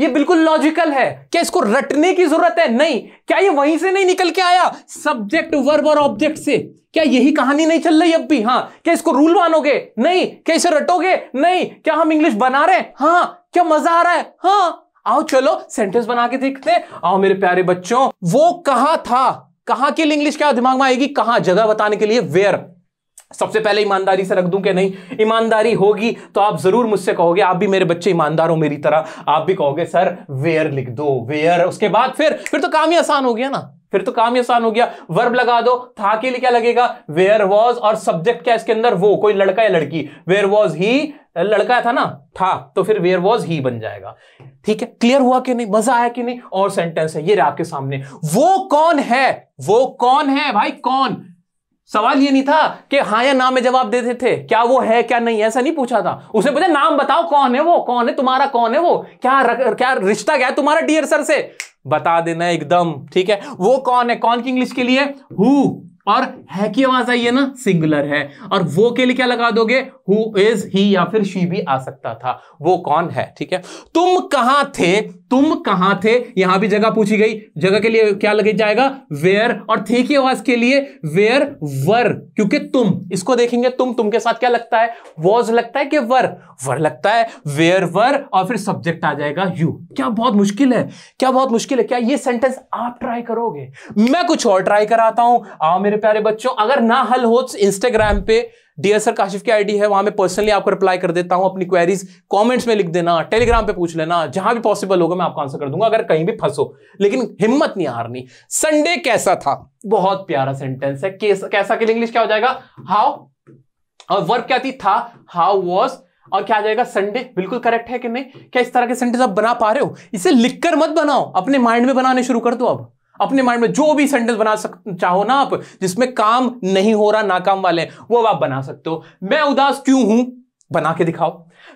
ये बिल्कुल लॉजिकल है क्या इसको रटने की जरूरत है नहीं क्या ये वहीं से नहीं निकल के आया सब्जेक्ट वर्ब और ऑब्जेक्ट से क्या यही कहानी नहीं चल रही अब भी हाँ क्या इसको रूल मानोगे नहीं क्या इसे रटोगे नहीं क्या हम इंग्लिश बना रहे हैं हाँ क्या मजा आ रहा है हाँ आओ चलो सेंटेंस बना के देखते आओ मेरे प्यारे बच्चों वो कहा था कहा के लिए इंग्लिश क्या दिमाग में आएगी कहा जगह बताने के लिए वेयर सबसे पहले ईमानदारी से रख दूं कि नहीं ईमानदारी होगी तो आप जरूर मुझसे कहोगे आप भी मेरे बच्चे ईमानदार हो मेरी तरह आप भी कहोगे सर वेयर लिख दो वेयर उसके बाद फिर फिर तो काम ही आसान हो गया ना फिर तो काम ही आसान हो गया वर्ब लगा दो था के लिए क्या लगेगा वेयर वॉज और सब्जेक्ट क्या इसके अंदर वो कोई लड़का या लड़की वेयर वॉज ही लड़का था ना था तो फिर वेयर वॉज ही बन जाएगा ठीक है क्लियर हुआ कि नहीं मजा आया कि नहीं और सेंटेंस है ये रहा आपके सामने वो कौन है वो कौन है भाई कौन सवाल ये नहीं था कि हाँ या ना में जवाब देते थे क्या वो है क्या नहीं ऐसा नहीं पूछा था उसने पूछा नाम बताओ कौन है वो कौन है तुम्हारा कौन है वो क्या र, क्या रिश्ता क्या है तुम्हारा डियर सर से बता देना एकदम ठीक है वो कौन है कौन की इंग्लिश के लिए हु और है की आवाज आई है ना सिंगुलर है और वो के लिए क्या लगा दोगे हु इज ही या फिर शी भी आ सकता था वो कौन है ठीक है तुम कहां थे तुम कहां थे यहां भी जगह पूछी गई जगह के लिए क्या लगे जाएगा वेयर और थे की आवाज के लिए वेयर वर क्योंकि तुम इसको देखेंगे तुम तुम के साथ क्या लगता है वॉज लगता है कि वर वर लगता है वेयर वर और फिर सब्जेक्ट आ जाएगा यू क्या बहुत मुश्किल है क्या बहुत मुश्किल है क्या ये सेंटेंस आप ट्राई करोगे मैं कुछ और ट्राई कराता हूं आओ मेरे मेरे प्यारे बच्चों अगर ना हल हो तो इंस्टाग्राम पे डियर सर काशिफ की आईडी है वहां मैं पर्सनली आपको रिप्लाई कर देता हूं अपनी क्वेरीज कमेंट्स में लिख देना टेलीग्राम पे पूछ लेना जहां भी पॉसिबल होगा मैं आपको आंसर कर दूंगा अगर कहीं भी फंसो लेकिन हिम्मत नहीं हारनी संडे कैसा था बहुत प्यारा सेंटेंस है कैसा कैसा के इंग्लिश क्या हो जाएगा हाउ और वर्क क्या थी था हाउ वॉज और क्या आ जाएगा संडे बिल्कुल करेक्ट है कि नहीं क्या इस तरह के सेंटेंस आप बना पा रहे हो इसे लिखकर मत बनाओ अपने माइंड में बनाने शुरू कर दो अब अपने माइंड में जो भी सेंटेंस बना सक चाहो ना आप जिसमें काम नहीं हो रहा नाकाम वाले वो आप बना सकते हो मैं उदास क्यों हूं बना के दिखाओ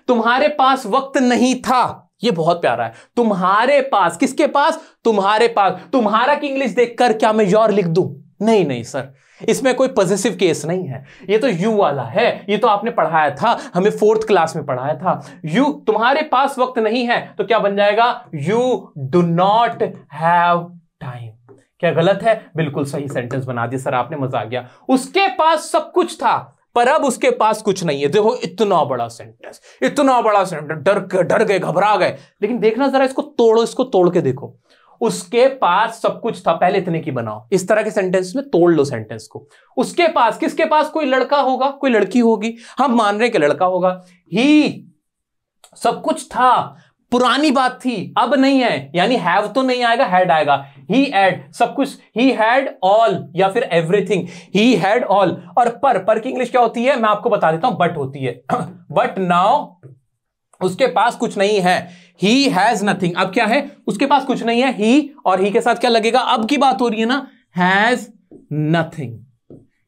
तुम्हारे पास वक्त नहीं था ये बहुत प्यारा है तुम्हारे पास किसके पास तुम्हारे पास तुम्हारा की इंग्लिश देखकर क्या मैं योर लिख दूं नहीं नहीं सर इसमें कोई पॉजिटिव केस नहीं है ये तो यू वाला है ये तो आपने पढ़ाया था हमें फोर्थ क्लास में पढ़ाया था यू तुम्हारे पास वक्त नहीं है तो क्या बन जाएगा you do not have time क्या गलत है बिल्कुल सही सेंटेंस बना दिया सर आपने मजा आ गया उसके पास सब कुछ था पर अब उसके पास कुछ नहीं है देखो इतना बड़ा सेंटेंस इतना बड़ा सेंटेंस डर डर गए घबरा गए लेकिन देखना जरा इसको तोड़ो इसको तोड़ के देखो उसके पास सब कुछ था पहले इतने की बनाओ इस तरह के सेंटेंस में तोड़ लो सेंटेंस को उसके पास किसके पास कोई लड़का होगा कोई लड़की होगी हम मान रहे कि लड़का होगा ही सब कुछ था पुरानी बात थी अब नहीं है यानी हैव तो नहीं आएगा हैड आएगा ही हैड सब कुछ ही हैड ऑल या फिर एवरीथिंग ही हैड ऑल और पर पर की इंग्लिश क्या होती है मैं आपको बता देता हूं बट होती है बट (clears throat) नाउ उसके पास कुछ नहीं है ही हैज नथिंग अब क्या है उसके पास कुछ नहीं है ही और ही के साथ क्या लगेगा अब की बात हो रही है ना हैज नथिंग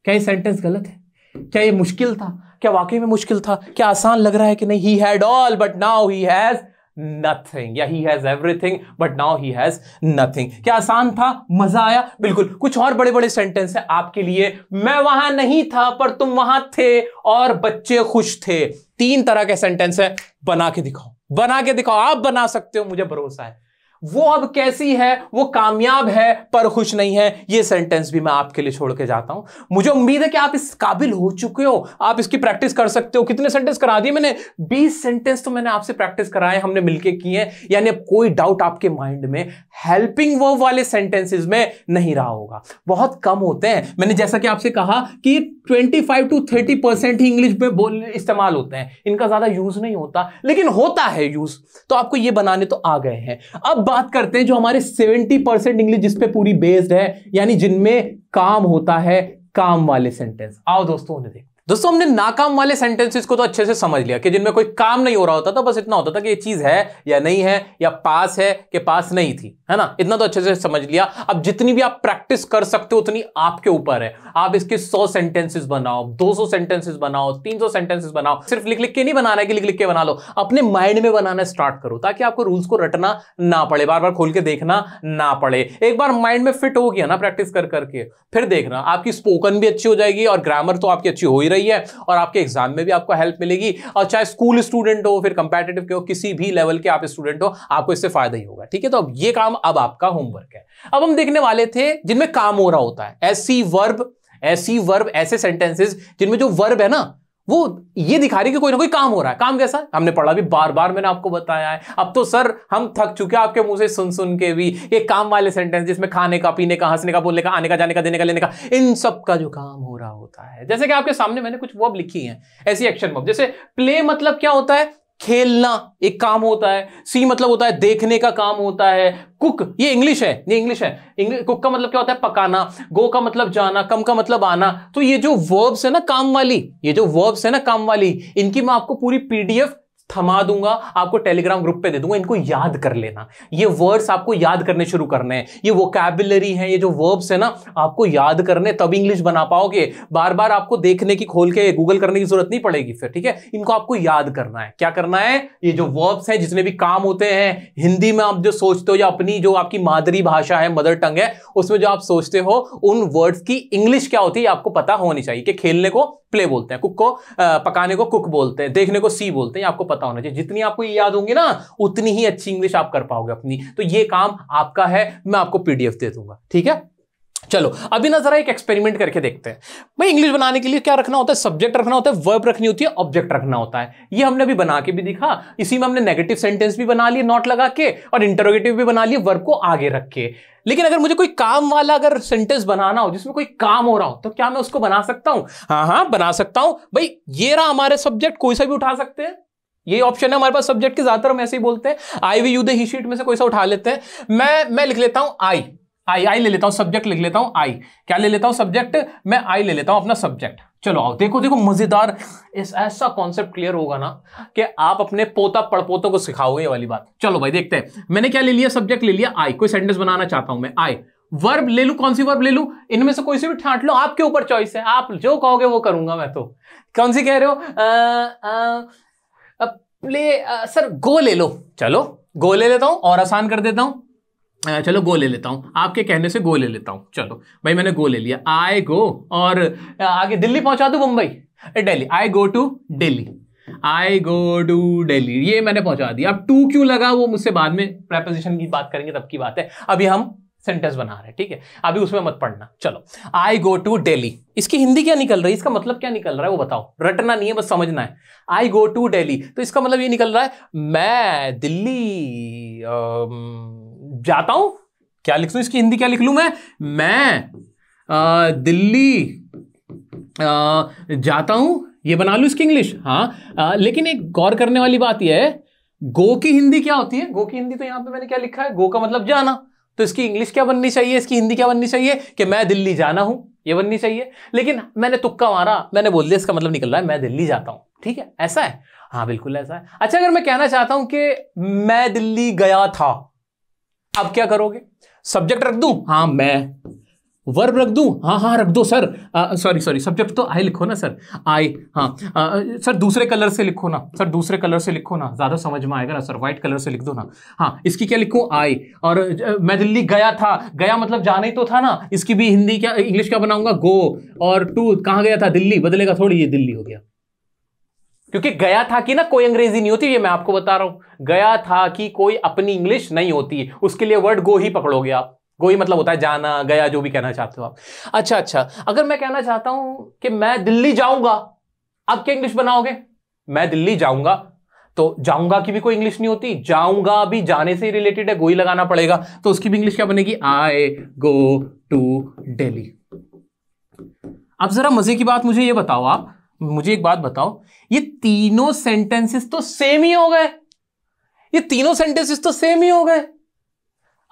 क्या ये सेंटेंस गलत है क्या ये मुश्किल था क्या वाकई में मुश्किल था क्या आसान लग रहा है कि नहीं he had all but now he has nothing या he has everything but now he has nothing क्या आसान था मजा आया बिल्कुल कुछ और बड़े बड़े सेंटेंस है आपके लिए मैं वहां नहीं था पर तुम वहां थे और बच्चे खुश थे तीन तरह के सेंटेंस है बना के दिखाओ बना के दिखाओ आप बना सकते हो मुझे भरोसा है वो अब कैसी है वो कामयाब है पर खुश नहीं है ये सेंटेंस भी मैं आपके लिए छोड़ के जाता हूं मुझे उम्मीद है कि आप इस काबिल हो चुके हो आप इसकी प्रैक्टिस कर सकते हो कितने सेंटेंस करा दिए मैंने 20 सेंटेंस तो मैंने आपसे प्रैक्टिस कराए हमने मिलके किए यानी अब कोई डाउट आपके माइंड में हेल्पिंग वो वाले सेंटेंसेज में नहीं रहा होगा बहुत कम होते हैं मैंने जैसा कि आपसे कहा कि twenty five to thirty percent ही इंग्लिश में बोल इस्तेमाल होते हैं इनका ज्यादा यूज नहीं होता लेकिन होता है यूज तो आपको ये बनाने तो आ गए हैं अब बात करते हैं जो हमारे 70 परसेंट इंग्लिश जिसपे पूरी बेस्ड है यानी जिनमें काम होता है काम वाले सेंटेंस आओ दोस्तों उन्हें देखो दोस्तों हमने नाकाम वाले सेंटेंसेस को तो अच्छे से समझ लिया कि जिनमें कोई काम नहीं हो रहा होता था तो बस इतना होता था कि ये चीज है या नहीं है या पास है कि पास नहीं थी है ना इतना तो अच्छे से समझ लिया अब जितनी भी आप प्रैक्टिस कर सकते हो उतनी आपके ऊपर है आप इसके सौ सेंटेंसेस बनाओ दो सौ सेंटेंसेस बनाओ तीन सौ सेंटेंसेस बनाओ सिर्फ लिख लिख के नहीं बनाना है कि लिख लिख के बना लो अपने माइंड में बनाना स्टार्ट करो ताकि आपको रूल्स को रटना ना पड़े बार बार खोल के देखना ना पड़े एक बार माइंड में फिट हो गया ना प्रैक्टिस कर करके फिर देखना आपकी स्पोकन भी अच्छी हो जाएगी और ग्रामर तो आपकी अच्छी हो ही रही रही है और आपके एग्जाम में भी आपको हेल्प मिलेगी और चाहे स्कूल स्टूडेंट हो फिर कंपेटेटिव के हो किसी भी लेवल के आप स्टूडेंट हो आपको इससे फायदा ही होगा ठीक है तो अब ये काम अब आपका होमवर्क है अब हम देखने वाले थे जिनमें काम हो रहा होता है ऐसी वर्ब ऐसी वर्ब ऐसे सेंटेंसेस जिनमें जो वर्ब है ना वो ये दिखा रही कि कोई ना कोई काम हो रहा है काम कैसा हमने पढ़ा भी बार बार मैंने आपको बताया है अब तो सर हम थक चुके हैं आपके मुंह से सुन सुन के भी ये काम वाले सेंटेंस जिसमें खाने का पीने का हंसने का बोलने का आने का जाने का देने का लेने का इन सब का जो काम हो रहा होता है जैसे कि आपके सामने मैंने कुछ वर्ब लिखी है ऐसी एक्शन वर्ब जैसे प्ले मतलब क्या होता है खेलना एक काम होता है सी मतलब होता है देखने का काम होता है कुक ये इंग्लिश है ये इंग्लिश है कुक का मतलब क्या होता है पकाना गो का मतलब जाना कम का मतलब आना तो ये जो वर्ब्स है ना काम वाली ये जो वर्ब्स है ना काम वाली इनकी मैं आपको पूरी पीडीएफ थमा दूंगा आपको टेलीग्राम ग्रुप पे दे दूंगा इनको याद कर लेना ये वर्ड्स आपको याद करने शुरू करने हैं ये वोकेबुलरी है ये जो वर्ब्स है ना आपको याद करने तब इंग्लिश बना पाओगे बार बार आपको देखने की खोल के गूगल करने की जरूरत नहीं पड़ेगी फिर ठीक है इनको आपको याद करना है क्या करना है ये जो वर्ब्स हैं जितने भी काम होते हैं हिंदी में आप जो सोचते हो या अपनी जो आपकी मादरी भाषा है मदर टंग है उसमें जो आप सोचते हो उन वर्ड्स की इंग्लिश क्या होती है आपको पता होनी चाहिए कि खेलने को प्ले बोलते हैं कुक को पकाने को कुक बोलते हैं देखने को सी बोलते हैं आपको पता पता होना चाहिए जितनी आपको ये याद होंगी ना उतनी ही अच्छी इंग्लिश आप कर पाओगे अपनी तो ये काम आपका है मैं आपको पीडीएफ दे दूंगा ठीक है चलो अभी ना जरा एक एक्सपेरिमेंट करके देखते हैं भाई इंग्लिश बनाने के लिए क्या रखना होता है सब्जेक्ट रखना होता है वर्ब रखनी होती है ऑब्जेक्ट रखना होता है ये हमने अभी बना के भी दिखा इसी में हमने नेगेटिव सेंटेंस भी बना लिए नॉट लगा के और इंटरोगेटिव भी बना लिए वर्ब को आगे रख के लेकिन अगर मुझे कोई काम वाला अगर सेंटेंस बनाना हो जिसमें कोई काम हो रहा हो तो क्या मैं उसको बना सकता हूं हाँ हाँ बना सकता हूं भाई ये रहा हमारे सब्जेक्ट कोई सा भी उठा सकते हैं ये ऑप्शन है हमारे पास सब्जेक्ट के ज्यादातर हम ऐसे ही बोलते हैं I we you they he she it में से कोई सा उठा लेते हैं मैं मैं लिख लेता हूं आई आई आई ले लेता हूं सब्जेक्ट लिख लेता हूं आई क्या ले लेता हूं सब्जेक्ट मैं आई ले लेता हूं अपना सब्जेक्ट चलो आओ देखो देखो मजेदार ऐसा कॉन्सेप्ट क्लियर होगा ना कि आप अपने पोता पड़पोतों को सिखाओगे ये वाली बात चलो भाई देखते हैं मैंने क्या ले लिया सब्जेक्ट ले लिया आई कोई सेंटेंस बनाना चाहता हूं मैं आई वर्ब ले लू कौन सी वर्ब ले लू इनमें से कोई सी भी ठाट लो आपके ऊपर चॉइस है आप जो कहोगे वो करूंगा मैं तो कौन सी कह रहे हो आ, आ, अब ले आ, सर गो ले लो चलो गो ले लेता हूँ और आसान कर देता हूँ चलो गो ले लेता हूँ आपके कहने से गो ले लेता हूँ चलो भाई मैंने गो ले लिया आई गो और आगे दिल्ली पहुंचा दू Mumbai daily I go to Delhi I go to Delhi ये मैंने पहुंचा दिया अब टू क्यों लगा वो मुझसे बाद में प्रेपोजिशन की बात करेंगे तब की बात है अभी हम सेंटेंस बना रहे ठीक है अभी उसमें मत पढ़ना चलो आई गो टू डेली इसकी हिंदी क्या निकल रही है इसका मतलब क्या निकल रहा है वो बताओ रटना नहीं है बस समझना है आई गो टू डेली तो इसका मतलब ये निकल रहा है मैं दिल्ली जाता हूं क्या लिख लू इसकी हिंदी क्या लिख लू मैं मैं आ, दिल्ली आ, जाता हूं ये बना लू इसकी इंग्लिश हाँ आ, लेकिन एक गौर करने वाली बात यह है गो की हिंदी क्या होती है गो की हिंदी तो यहां पे मैंने क्या लिखा है गो का मतलब जाना तो इसकी इंग्लिश क्या बननी चाहिए इसकी हिंदी क्या बननी चाहिए कि मैं दिल्ली जाना हूं ये बननी चाहिए लेकिन मैंने तुक्का मारा मैंने बोल दिया इसका मतलब निकल रहा है मैं दिल्ली जाता हूं ठीक है ऐसा है हाँ बिल्कुल ऐसा है अच्छा अगर मैं कहना चाहता हूं कि मैं दिल्ली गया था अब क्या करोगे सब्जेक्ट रख दू हाँ मैं वर्ब रख दूं हाँ हाँ रख दो सर सॉरी सॉरी सब्जेक्ट तो आई लिखो ना सर आई हाँ आ, सर दूसरे कलर से लिखो ना सर दूसरे कलर से लिखो ना ज़्यादा समझ में आएगा ना सर व्हाइट कलर से लिख दो ना हाँ इसकी क्या लिखूं आई और मैं दिल्ली गया था गया मतलब जाना ही तो था ना इसकी भी हिंदी क्या इंग्लिश क्या बनाऊंगा गो और टू कहाँ गया था दिल्ली बदलेगा थोड़ी ये दिल्ली हो गया क्योंकि गया था कि ना कोई अंग्रेजी नहीं होती ये मैं आपको बता रहा हूं गया था कि कोई अपनी इंग्लिश नहीं होती उसके लिए वर्ड गो ही पकड़ोगे आप गोई मतलब होता है जाना गया जो भी कहना चाहते हो आप अच्छा अच्छा अगर मैं कहना चाहता हूं कि मैं दिल्ली जाऊंगा आप क्या इंग्लिश बनाओगे मैं दिल्ली जाऊंगा तो जाऊंगा की भी कोई इंग्लिश नहीं होती जाऊंगा भी जाने से रिलेटेड है गोई लगाना पड़ेगा तो उसकी भी इंग्लिश क्या बनेगी आई गो टू डेली अब जरा मजे की बात मुझे ये बताओ आप मुझे एक बात बताओ ये तीनों सेंटेंसेस तो सेम ही हो गए ये तीनों सेंटेंसेस तो सेम ही हो गए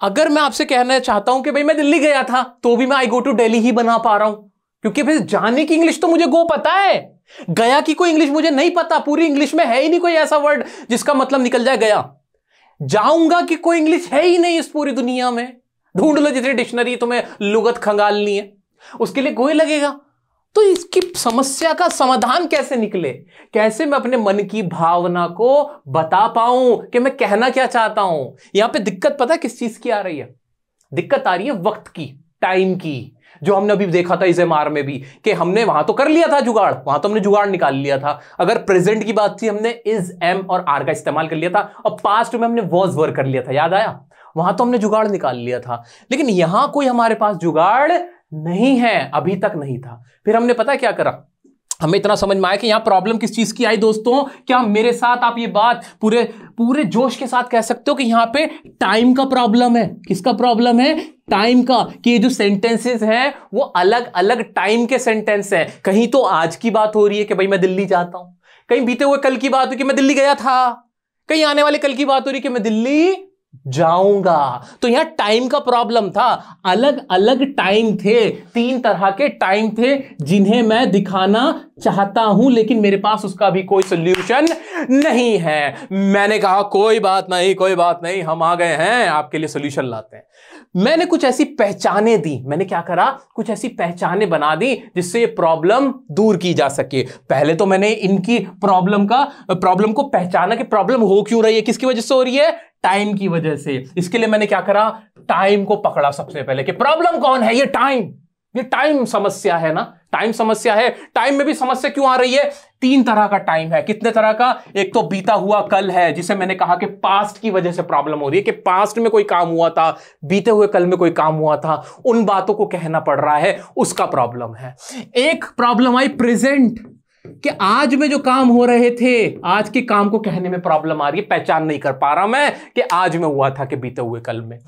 अगर मैं आपसे कहना चाहता हूं कि भाई मैं दिल्ली गया था तो भी मैं आई गो टू डेली ही बना पा रहा हूं क्योंकि फिर जाने की इंग्लिश तो मुझे गो पता है गया की कोई इंग्लिश मुझे नहीं पता पूरी इंग्लिश में है ही नहीं कोई ऐसा वर्ड जिसका मतलब निकल जाए गया जाऊंगा कि कोई इंग्लिश है ही नहीं इस पूरी दुनिया में ढूंढ लो जितनी डिक्शनरी तुम्हें लुगत खंगालनी है उसके लिए कोई लगेगा तो इसकी समस्या का समाधान कैसे निकले कैसे मैं अपने मन की भावना को बता पाऊं कि मैं कहना क्या चाहता हूं यहां पे दिक्कत पता है किस चीज की आ रही है दिक्कत आ रही है वक्त की टाइम की जो हमने अभी देखा था इसे मार में भी कि हमने वहां तो कर लिया था जुगाड़ वहां तो हमने जुगाड़ निकाल लिया था अगर प्रेजेंट की बात थी हमने इज एम और आर का इस्तेमाल कर लिया था और पास्ट में हमने वॉज वर्क कर लिया था याद आया वहां तो हमने जुगाड़ निकाल लिया था लेकिन यहां कोई हमारे पास जुगाड़ नहीं है अभी तक नहीं था फिर हमने पता क्या करा हमें इतना समझ में आया कि यहाँ प्रॉब्लम किस चीज़ की आई दोस्तों क्या मेरे साथ आप ये बात पूरे पूरे जोश के साथ कह सकते हो कि यहाँ पे टाइम का प्रॉब्लम है किसका प्रॉब्लम है टाइम का कि ये जो सेंटेंसेस हैं वो अलग अलग टाइम के सेंटेंस हैं कहीं तो आज की बात हो रही है कि भाई मैं दिल्ली जाता हूँ कहीं बीते हुए कल की बात हो कि मैं दिल्ली गया था कहीं आने वाले कल की बात हो रही है कि मैं दिल्ली जाऊंगा तो यहां टाइम का प्रॉब्लम था अलग अलग टाइम थे तीन तरह के टाइम थे जिन्हें मैं दिखाना चाहता हूं लेकिन मेरे पास उसका भी कोई सोल्यूशन नहीं है मैंने कहा कोई बात नहीं कोई बात नहीं हम आ गए हैं आपके लिए सोल्यूशन लाते हैं मैंने कुछ ऐसी पहचाने दी मैंने क्या करा कुछ ऐसी पहचाने बना दी जिससे ये प्रॉब्लम दूर की जा सके पहले तो मैंने इनकी प्रॉब्लम का प्रॉब्लम को पहचाना कि प्रॉब्लम हो क्यों रही है किसकी वजह से हो रही है टाइम की वजह से इसके लिए मैंने क्या करा टाइम को पकड़ा सबसे पहले कि प्रॉब्लम कौन है ये टाइम ये टाइम समस्या है ना टाइम समस्या है टाइम में भी समस्या क्यों आ रही है तीन तरह का टाइम है कितने तरह का एक तो बीता हुआ कल है जिसे मैंने कहा कि पास्ट की वजह से प्रॉब्लम हो रही है कि पास्ट में कोई काम हुआ था बीते हुए कल में कोई काम हुआ था उन बातों को कहना पड़ रहा है उसका प्रॉब्लम है एक प्रॉब्लम आई प्रेजेंट कि आज में जो काम हो रहे थे आज के काम को कहने में प्रॉब्लम आ रही है पहचान नहीं कर पा रहा मैं कि आज में हुआ था कि बीते हुए कल में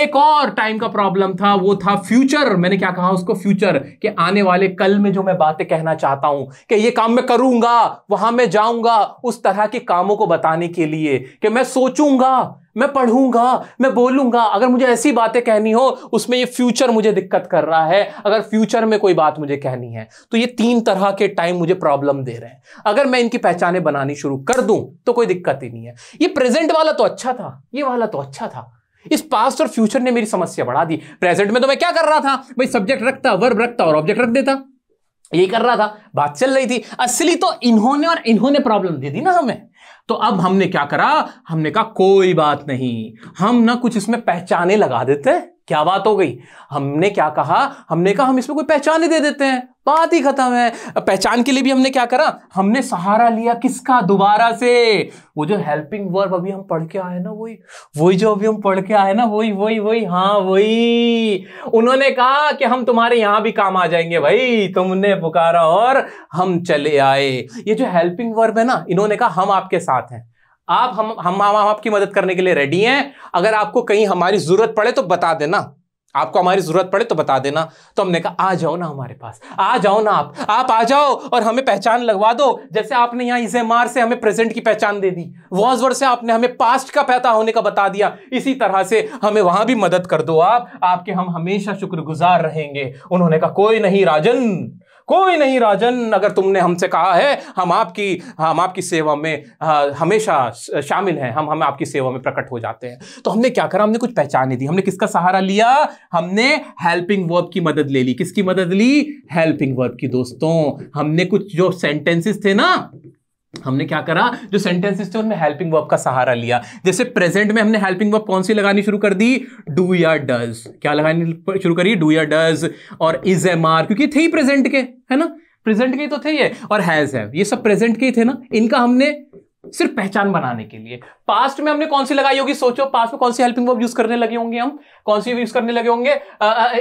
एक और टाइम का प्रॉब्लम था वो था फ्यूचर मैंने क्या कहा उसको फ्यूचर कि आने वाले कल में जो मैं बातें कहना चाहता हूं कि ये काम मैं करूंगा वहां मैं जाऊंगा उस तरह के कामों को बताने के लिए कि मैं सोचूंगा मैं पढ़ूंगा मैं बोलूंगा अगर मुझे ऐसी बातें कहनी हो उसमें ये फ्यूचर मुझे दिक्कत कर रहा है अगर फ्यूचर में कोई बात मुझे कहनी है तो ये तीन तरह के टाइम मुझे प्रॉब्लम दे रहे हैं अगर मैं इनकी पहचाने बनानी शुरू कर दूं तो कोई दिक्कत ही नहीं है ये प्रेजेंट वाला तो अच्छा था ये वाला तो अच्छा था इस पास्ट और फ्यूचर ने मेरी समस्या बढ़ा दी प्रेजेंट में तो मैं क्या कर रहा था भाई सब्जेक्ट रखता वर्ब रखता और ऑब्जेक्ट रख देता यही कर रहा था बात चल रही थी असली तो इन्होंने और इन्होंने प्रॉब्लम दे दी ना हमें तो अब हमने क्या करा हमने कहा कोई बात नहीं हम ना कुछ इसमें पहचाने लगा देते क्या बात हो गई हमने क्या कहा हमने कहा हम इसमें कोई पहचान ही दे देते हैं बात ही खत्म है पहचान के लिए भी हमने क्या करा हमने सहारा लिया किसका दोबारा से वो जो हेल्पिंग वर्ब अभी हम पढ़ के आए ना वही वही जो अभी हम पढ़ के आए ना वही वही वही हाँ वही उन्होंने कहा कि हम तुम्हारे यहां भी काम आ जाएंगे भाई तुमने पुकारा और हम चले आए ये जो हेल्पिंग वर्ब है ना इन्होंने कहा हम आपके साथ हैं आप हम हम हम आपकी मदद करने के लिए रेडी हैं अगर आपको कहीं हमारी ज़रूरत पड़े तो बता देना आपको हमारी ज़रूरत पड़े तो बता देना तो हमने कहा आ जाओ ना हमारे पास आ जाओ ना आप आप आ जाओ और हमें पहचान लगवा दो जैसे आपने यहाँ इजेमार से हमें प्रेजेंट की पहचान दे दी वॉजवर से आपने हमें पास्ट का पैदा होने का बता दिया इसी तरह से हमें वहां भी मदद कर दो आप आपके हम हमेशा शुक्रगुजार रहेंगे उन्होंने कहा कोई नहीं राजन कोई नहीं राजन अगर तुमने हमसे कहा है हम आपकी हम आपकी सेवा में आ, हमेशा शामिल हैं हम हम आपकी सेवा में प्रकट हो जाते हैं तो हमने क्या करा हमने कुछ पहचान नहीं दी हमने किसका सहारा लिया हमने हेल्पिंग वर्ब की मदद ले ली किसकी मदद ली हेल्पिंग वर्ब की दोस्तों हमने कुछ जो सेंटेंसेस थे ना हमने क्या करा जो सेंटेंसेस थे उनमें हेल्पिंग वर्ब का सहारा लिया जैसे प्रेजेंट में हमने हेल्पिंग वर्ब कौन सी लगानी शुरू कर दी डू या डज क्या लगानी शुरू करी डू या डज और इज एम आर क्योंकि थे ही प्रेजेंट के है ना प्रेजेंट के ही तो थे ये और हैज है ये सब प्रेजेंट के ही थे ना इनका हमने सिर्फ पहचान बनाने के लिए पास्ट में हमने कौन सी लगाई होगी सोचो पास्ट में कौन सी हेल्पिंग वर्ब यूज करने लगे होंगे हम कौन सी यूज करने लगे होंगे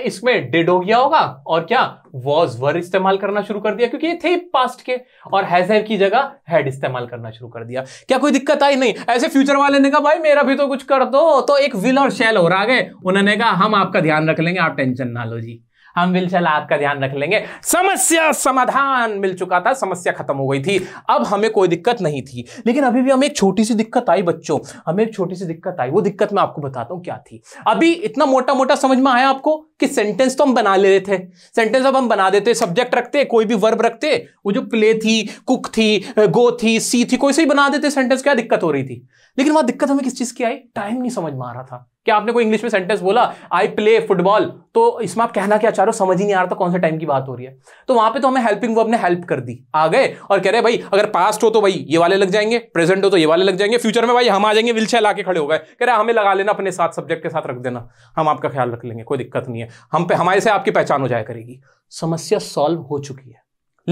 इसमें डिड हो गया होगा और क्या वॉज वर इस्तेमाल करना शुरू कर दिया क्योंकि ये थे पास्ट के और हैज हैव की जगह हैड इस्तेमाल करना शुरू कर दिया क्या कोई दिक्कत आई नहीं ऐसे फ्यूचर वाले ने कहा भाई मेरा भी तो कुछ कर दो तो एक विल और शैल हो रहा गए उन्होंने कहा हम आपका ध्यान रख लेंगे आप टेंशन ना लो जी हम विल आपका ध्यान रख लेंगे समस्या समाधान मिल चुका था समस्या खत्म हो गई थी अब हमें कोई दिक्कत नहीं थी लेकिन अभी भी हमें एक छोटी सी दिक्कत आई बच्चों हमें एक छोटी सी दिक्कत आई वो दिक्कत मैं आपको बताता हूँ क्या थी अभी इतना मोटा मोटा समझ में आया आपको कि सेंटेंस तो हम बना ले रहे थे सेंटेंस अब हम बना देते सब्जेक्ट रखते कोई भी वर्ब रखते वो जो प्ले थी कुक थी गो थी सी थी कोई से ही बना देते सेंटेंस क्या दिक्कत हो रही थी लेकिन वहां दिक्कत हमें किस चीज की आई टाइम नहीं समझ में आ रहा था क्या आपने कोई इंग्लिश में सेंटेंस बोला आई प्ले फुटबॉल तो इसमें आप कहना क्या चाह रहे हो समझ ही नहीं आ रहा था कौन सा टाइम की बात हो रही है तो वहां पे तो हमें हेल्पिंग वर्ब ने हेल्प कर दी आ गए और कह रहे भाई अगर पास्ट हो तो भाई ये वाले लग जाएंगे प्रेजेंट हो तो ये वाले लग जाएंगे फ्यूचर में भाई हम आ जाएंगे ला के खड़े हो गए कह रहे हमें लगा लेना अपने साथ सब्जेक्ट के साथ रख देना हम आपका ख्याल रख लेंगे कोई दिक्कत नहीं है हम पे हमारे से आपकी पहचान हो जाया करेगी समस्या सॉल्व हो चुकी है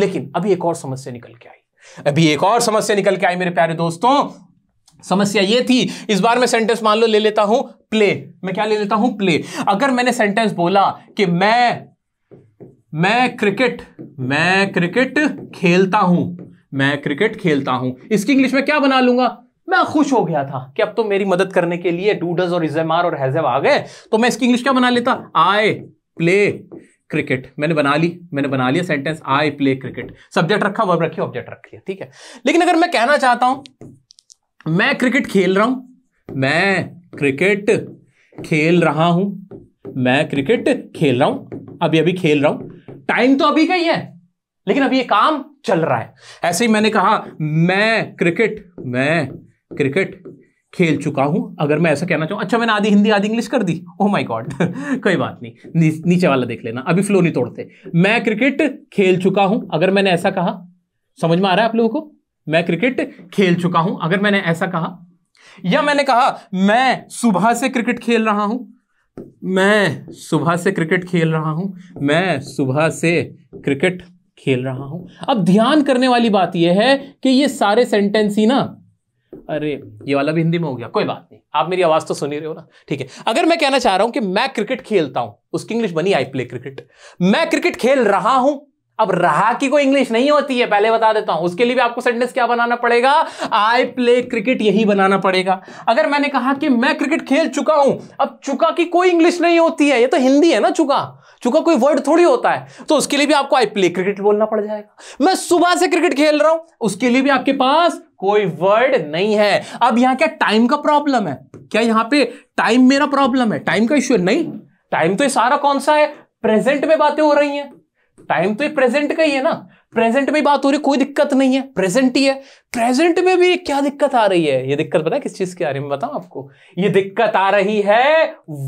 लेकिन अभी एक और समस्या निकल के आई अभी एक और समस्या निकल के आई मेरे प्यारे दोस्तों समस्या ये थी इस बार मैं सेंटेंस मान लो ले लेता हूं प्ले मैं क्या ले लेता हूं प्ले अगर मैंने सेंटेंस बोला कि मैं मैं क्रिकेट मैं क्रिकेट खेलता हूं मैं क्रिकेट खेलता हूं इसकी इंग्लिश में क्या बना लूंगा मैं खुश हो गया था कि अब तो मेरी मदद करने के लिए डूडज और इजमार और हैजेब आ गए तो मैं इसकी इंग्लिश क्या बना लेता आई प्ले क्रिकेट मैंने बना ली मैंने बना लिया sentence I play cricket subject रखा वर्ब रखिए ऑब्जेक्ट रखिए ठीक है लेकिन अगर मैं कहना चाहता हूं मैं क्रिकेट खेल रहा हूं मैं क्रिकेट खेल रहा हूं मैं क्रिकेट खेल रहा हूं अभी अभी खेल रहा हूं टाइम तो अभी का ही है लेकिन अभी ये काम चल रहा है ऐसे ही मैंने कहा मैं क्रिकेट मैं क्रिकेट खेल चुका हूं अगर मैं ऐसा कहना चाहूं अच्छा मैंने आधी हिंदी आधी इंग्लिश कर दी ओ माई गॉड कोई बात नहीं नी, नीचे वाला देख लेना अभी फ्लो नहीं तोड़ते मैं क्रिकेट खेल चुका हूं अगर मैंने ऐसा कहा समझ में आ रहा है आप लोगों को मैं क्रिकेट खेल चुका हूं अगर मैंने ऐसा कहा या मैंने कहा मैं सुबह से क्रिकेट खेल रहा हूं मैं सुबह से क्रिकेट खेल रहा हूं मैं सुबह से क्रिकेट खेल रहा हूं अब ध्यान करने वाली बात यह है कि ये सारे सेंटेंस ही ना अरे ये वाला भी हिंदी में हो गया कोई बात नहीं आप मेरी आवाज तो सुन ही रहे हो ना ठीक है अगर मैं कहना चाह रहा हूं कि मैं क्रिकेट खेलता हूं उसकी इंग्लिश बनी आई प्ले क्रिकेट मैं क्रिकेट खेल रहा हूं अब रहा की कोई इंग्लिश नहीं होती है पहले बता देता हूं उसके लिए भी आपको सेंटेंस क्या बनाना पड़ेगा आई प्ले क्रिकेट यही बनाना पड़ेगा अगर मैंने कहा कि मैं क्रिकेट खेल चुका हूं अब चुका की कोई इंग्लिश नहीं होती है ये तो हिंदी है ना चुका चुका कोई वर्ड थोड़ी होता है तो उसके लिए भी आपको आई प्ले क्रिकेट बोलना पड़ जाएगा मैं सुबह से क्रिकेट खेल रहा हूं उसके लिए भी आपके पास कोई वर्ड नहीं है अब यहां क्या टाइम का प्रॉब्लम है क्या यहां पे टाइम मेरा प्रॉब्लम है टाइम का इश्यू नहीं टाइम तो ये सारा कौन सा है प्रेजेंट में बातें हो रही हैं टाइम तो ये प्रेजेंट का ही है ना प्रेजेंट में बात हो रही कोई दिक्कत नहीं है प्रेजेंट ही है प्रेजेंट में भी क्या दिक्कत आ रही है ये दिक्कत पता है किस चीज के बारे में बताऊं आपको ये दिक्कत आ रही है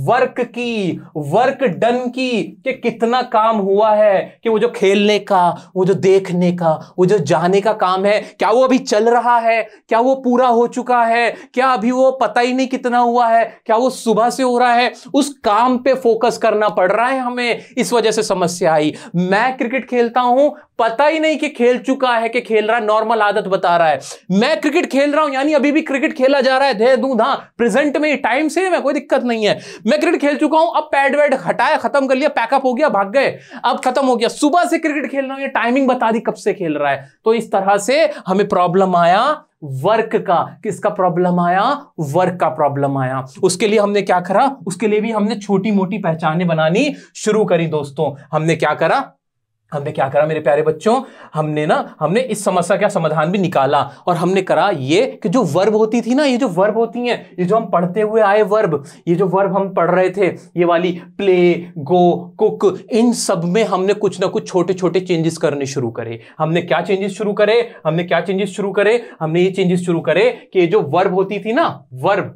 वर्क की वर्क डन की कि कितना काम हुआ है कि वो जो खेलने का वो जो देखने का वो जो जाने का काम है क्या वो अभी चल रहा है क्या वो पूरा हो चुका है क्या अभी वो पता ही नहीं कितना हुआ है क्या वो सुबह से हो रहा है उस काम पे फोकस करना पड़ रहा है हमें इस वजह से समस्या आई मैं क्रिकेट खेलता हूं पता ही नहीं कि खेल चुका है कि खेल रहा नॉर्मल आदत बता रहा है है मैं क्रिकेट खेल रहा हूं यानी अभी भी क्रिकेट खेला जा रहा है दे दू धा प्रेजेंट में टाइम सेव है कोई दिक्कत नहीं है मैं क्रिकेट खेल चुका हूं अब पैड वैड हटाया खत्म कर लिया पैकअप हो गया भाग गए अब खत्म हो गया सुबह से क्रिकेट खेल रहा हूं ये टाइमिंग बता दी कब से खेल रहा है तो इस तरह से हमें प्रॉब्लम आया वर्क का किसका प्रॉब्लम आया वर्क का प्रॉब्लम आया उसके लिए हमने क्या करा उसके लिए भी हमने छोटी मोटी पहचानें बनानी शुरू करी दोस्तों हमने क्या करा हमने क्या करा मेरे प्यारे बच्चों हमने ना हमने इस समस्या का समाधान भी निकाला और हमने करा ये कि जो वर्ब होती थी ना ये जो वर्ब होती हैं ये जो हम पढ़ते हुए आए वर्ब ये जो वर्ब हम पढ़ रहे थे ये वाली प्ले गो कुक इन सब में हमने कुछ ना कुछ छोटे छोटे चेंजेस करने शुरू करे हमने क्या चेंजेस शुरू करे हमने क्या चेंजेस शुरू करे हमने ये चेंजेस शुरू करे कि ये जो वर्ब होती थी ना वर्ब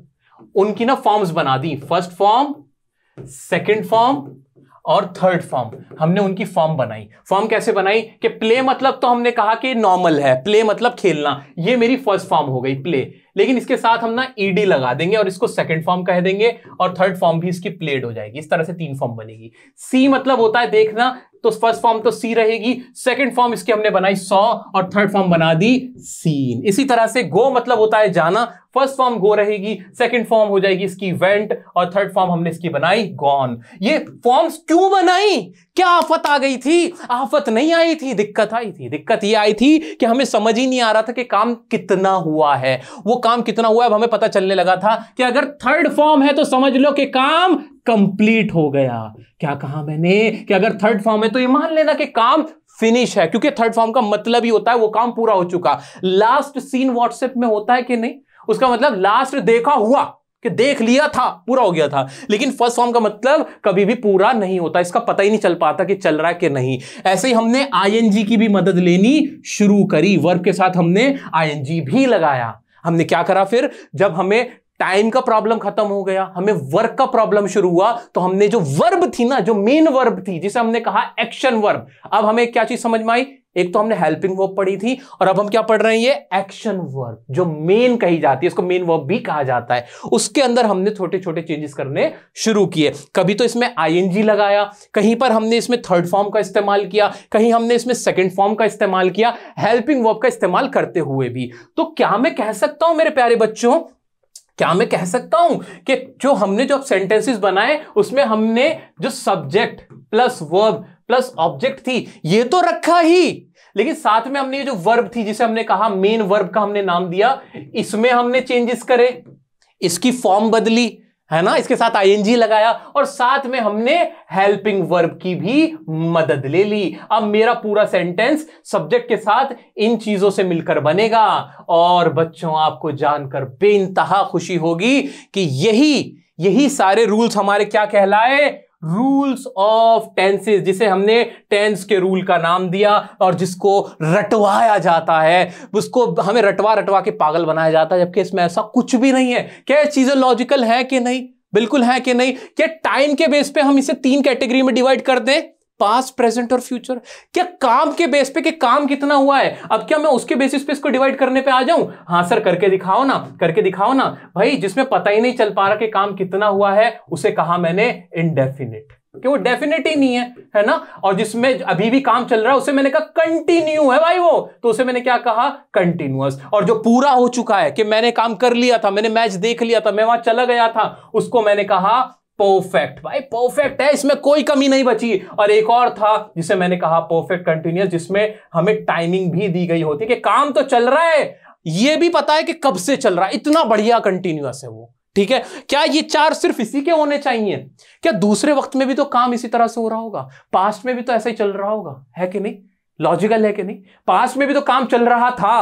उनकी ना फॉर्म्स बना दी फर्स्ट फॉर्म सेकेंड फॉर्म और थर्ड फॉर्म हमने उनकी फॉर्म बनाई फॉर्म कैसे बनाई कि प्ले मतलब तो हमने कहा कि नॉर्मल है प्ले मतलब खेलना ये मेरी फर्स्ट फॉर्म हो गई प्ले लेकिन इसके साथ हम ना ईडी e लगा देंगे और इसको सेकंड फॉर्म कह देंगे और थर्ड फॉर्म भी इसकी प्लेड हो जाएगी इस तरह से तीन फॉर्म बनेगी सी मतलब होता है देखना तो फर्स्ट फॉर्म तो सी रहेगी सेकंड फॉर्म इसकी हमने बनाई सौ और थर्ड फॉर्म बना दी सीन इसी तरह से गो मतलब होता है जाना फर्स्ट फॉर्म गो रहेगी सेकंड फॉर्म हो जाएगी इसकी वेंट और थर्ड फॉर्म हमने इसकी बनाई गॉन ये फॉर्म्स क्यों बनाई क्या आफत आ गई थी आफत नहीं आई थी दिक्कत आई थी दिक्कत ये आई थी कि हमें समझ ही नहीं आ रहा था कि काम कितना हुआ है वो काम कितना हुआ है अब हमें पता चलने लगा था कि अगर थर्ड फॉर्म है तो समझ लो कि काम कंप्लीट हो गया क्या कहा मैंने कि अगर थर्ड फॉर्म है तो ये मान लेना कि काम फिनिश है क्योंकि थर्ड फॉर्म का मतलब ही होता है वो काम पूरा हो चुका लास्ट सीन व्हाट्सएप में होता है कि नहीं उसका मतलब लास्ट देखा हुआ कि देख लिया था पूरा हो गया था लेकिन फर्स्ट फॉर्म का मतलब कभी भी पूरा नहीं होता इसका पता ही नहीं चल पाता कि चल रहा है कि नहीं ऐसे ही हमने आईएनजी की भी मदद लेनी शुरू करी वर्ब के साथ हमने आईएनजी भी लगाया हमने क्या करा फिर जब हमें टाइम का प्रॉब्लम खत्म हो गया हमें वर्क का प्रॉब्लम शुरू हुआ तो हमने जो वर्ब थी ना जो मेन वर्ब थी जिसे हमने कहा एक्शन वर्ब अब हमें क्या चीज समझ में आई एक तो हमने हेल्पिंग वर्ब पढ़ी थी और अब हम क्या पढ़ रहे हैं ये एक्शन वर्ब जो मेन कही जाती है इसको मेन वर्ब भी कहा जाता है उसके अंदर हमने छोटे छोटे चेंजेस करने शुरू किए कभी तो इसमें आईएनजी लगाया कहीं पर हमने इसमें थर्ड फॉर्म का इस्तेमाल किया कहीं हमने इसमें सेकेंड फॉर्म का इस्तेमाल किया हेल्पिंग वर्ब का इस्तेमाल करते हुए भी तो क्या मैं कह सकता हूं मेरे प्यारे बच्चों क्या मैं कह सकता हूं कि जो हमने जो सेंटेंसेस बनाए उसमें हमने जो subject plus verb plus object थी ये तो रखा ही लेकिन साथ में हमने ये जो वर्ब थी जिसे हमने कहा मेन वर्ब का हमने नाम दिया इसमें हमने चेंजेस करे इसकी फॉर्म बदली है ना इसके साथ आईएनजी लगाया और साथ में हमने हेल्पिंग वर्ब की भी मदद ले ली अब मेरा पूरा सेंटेंस सब्जेक्ट के साथ इन चीजों से मिलकर बनेगा और बच्चों आपको जानकर बेइंतहा खुशी होगी कि यही यही सारे रूल्स हमारे क्या कहलाए रूल्स ऑफ टेंसेज जिसे हमने टेंस के रूल का नाम दिया और जिसको रटवाया जाता है उसको हमें रटवा रटवा के पागल बनाया जाता है जबकि इसमें ऐसा कुछ भी नहीं है क्या चीज़ें लॉजिकल है कि नहीं बिल्कुल है कि नहीं क्या टाइम के बेस पे हम इसे तीन कैटेगरी में डिवाइड कर दें पास्ट प्रेजेंट और फ्यूचर क्या काम के बेस पे कि काम कितना हुआ है अब क्या मैं उसके बेसिस पे इसको डिवाइड करने पे आ जाऊं हां सर करके दिखाओ ना करके दिखाओ ना भाई जिसमें पता ही नहीं चल पा रहा कि काम कितना हुआ है उसे कहा मैंने इनडेफिनेट कि वो डेफिनेट ही नहीं है है ना और जिसमें अभी भी काम चल रहा है उसे मैंने कहा कंटिन्यू है भाई वो तो उसे मैंने क्या कहा कंटिन्यूस और जो पूरा हो चुका है कि मैंने काम कर लिया था मैंने मैच देख लिया था मैं वहां चला गया था उसको मैंने कहा परफेक्ट भाई परफेक्ट है इसमें कोई कमी नहीं बची और एक और था जिसे मैंने कहा परफेक्ट कंटिन्यूस जिसमें हमें टाइमिंग भी दी गई होती है कि काम तो चल रहा है ये भी पता है कि कब से चल रहा है इतना बढ़िया कंटिन्यूस है वो ठीक है क्या ये चार सिर्फ इसी के होने चाहिए क्या दूसरे वक्त में भी तो काम इसी तरह से हो रहा होगा पास्ट में भी तो ऐसा ही चल रहा होगा है कि नहीं लॉजिकल है कि नहीं पास्ट में भी तो काम चल रहा था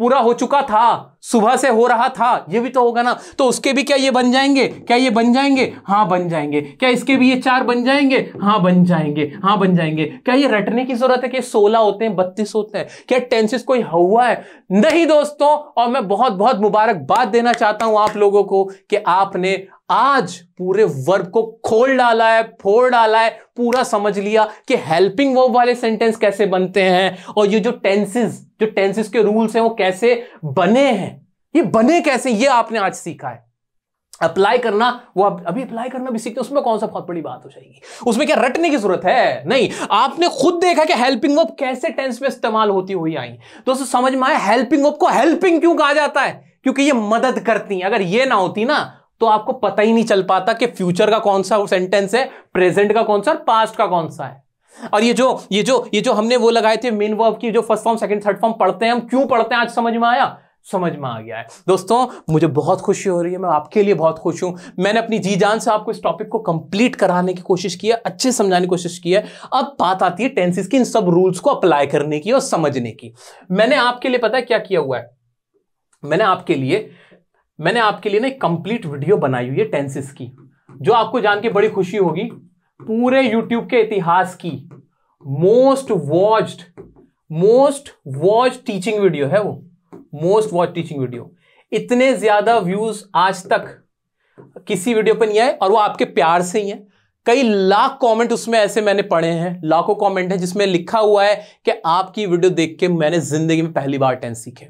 पूरा हो चुका था सुबह से हो रहा था ये भी तो होगा ना तो उसके भी क्या ये बन जाएंगे क्या ये बन जाएंगे हाँ बन जाएंगे क्या इसके भी ये चार बन जाएंगे हाँ बन जाएंगे हाँ बन जाएंगे क्या ये रटने की जरूरत है कि सोलह होते हैं बत्तीस होते हैं क्या टेंसिस कोई हुआ है नहीं दोस्तों और मैं बहुत बहुत मुबारकबाद देना चाहता हूं आप लोगों को कि आपने आज पूरे वर्ब को खोल डाला है फोड़ डाला है पूरा समझ लिया कि हेल्पिंग वर्ब वाले सेंटेंस कैसे बनते हैं और ये जो टेंसेस जो टेंसेस के रूल्स हैं वो कैसे बने हैं ये बने कैसे ये आपने आज सीखा है अप्लाई करना वो अब अभी अप्लाई करना भी सीखते उसमें कौन सा बहुत बड़ी बात हो जाएगी उसमें क्या रटने की जरूरत है नहीं आपने खुद देखा कि हेल्पिंग वर्ब कैसे टेंस में इस्तेमाल होती हुई आई दोस्तों समझ में आया हेल्पिंग वर्ब को हेल्पिंग क्यों कहा जाता है क्योंकि ये मदद करती है अगर ये ना होती ना तो आपको पता ही नहीं चल पाता कि फ्यूचर का कौन सा सेंटेंस है प्रेजेंट का कौन सा और पास्ट का कौन सा है और ये जो ये जो ये जो हमने वो लगाए थे मेन वर्ब की जो first form second third form पढ़ते हैं हम क्यों पढ़ते हैं आज समझ में आया समझ में आ गया है दोस्तों मुझे बहुत खुशी हो रही है मैं आपके लिए बहुत खुश हूं मैंने अपनी जी जान से आपको इस टॉपिक को कंप्लीट कराने की कोशिश की है अच्छे समझाने की कोशिश की है अब बात आती है टेंसिस की इन सब रूल्स को अप्लाई करने की और समझने की मैंने आपके लिए पता है क्या किया हुआ है मैंने आपके लिए मैंने आपके लिए ना एक कंप्लीट वीडियो बनाई हुई है टेंसिस की जो आपको जान के बड़ी खुशी होगी पूरे यूट्यूब के इतिहास की most watched most watch teaching video है वो मोस्ट वॉच टीचिंग वीडियो इतने ज्यादा व्यूज आज तक किसी वीडियो पर नहीं आए और वो आपके प्यार से ही है कई लाख कमेंट उसमें ऐसे मैंने पढ़े हैं लाखों कमेंट हैं जिसमें लिखा हुआ है कि आपकी वीडियो देख के मैंने जिंदगी में पहली बार टेंस सीखे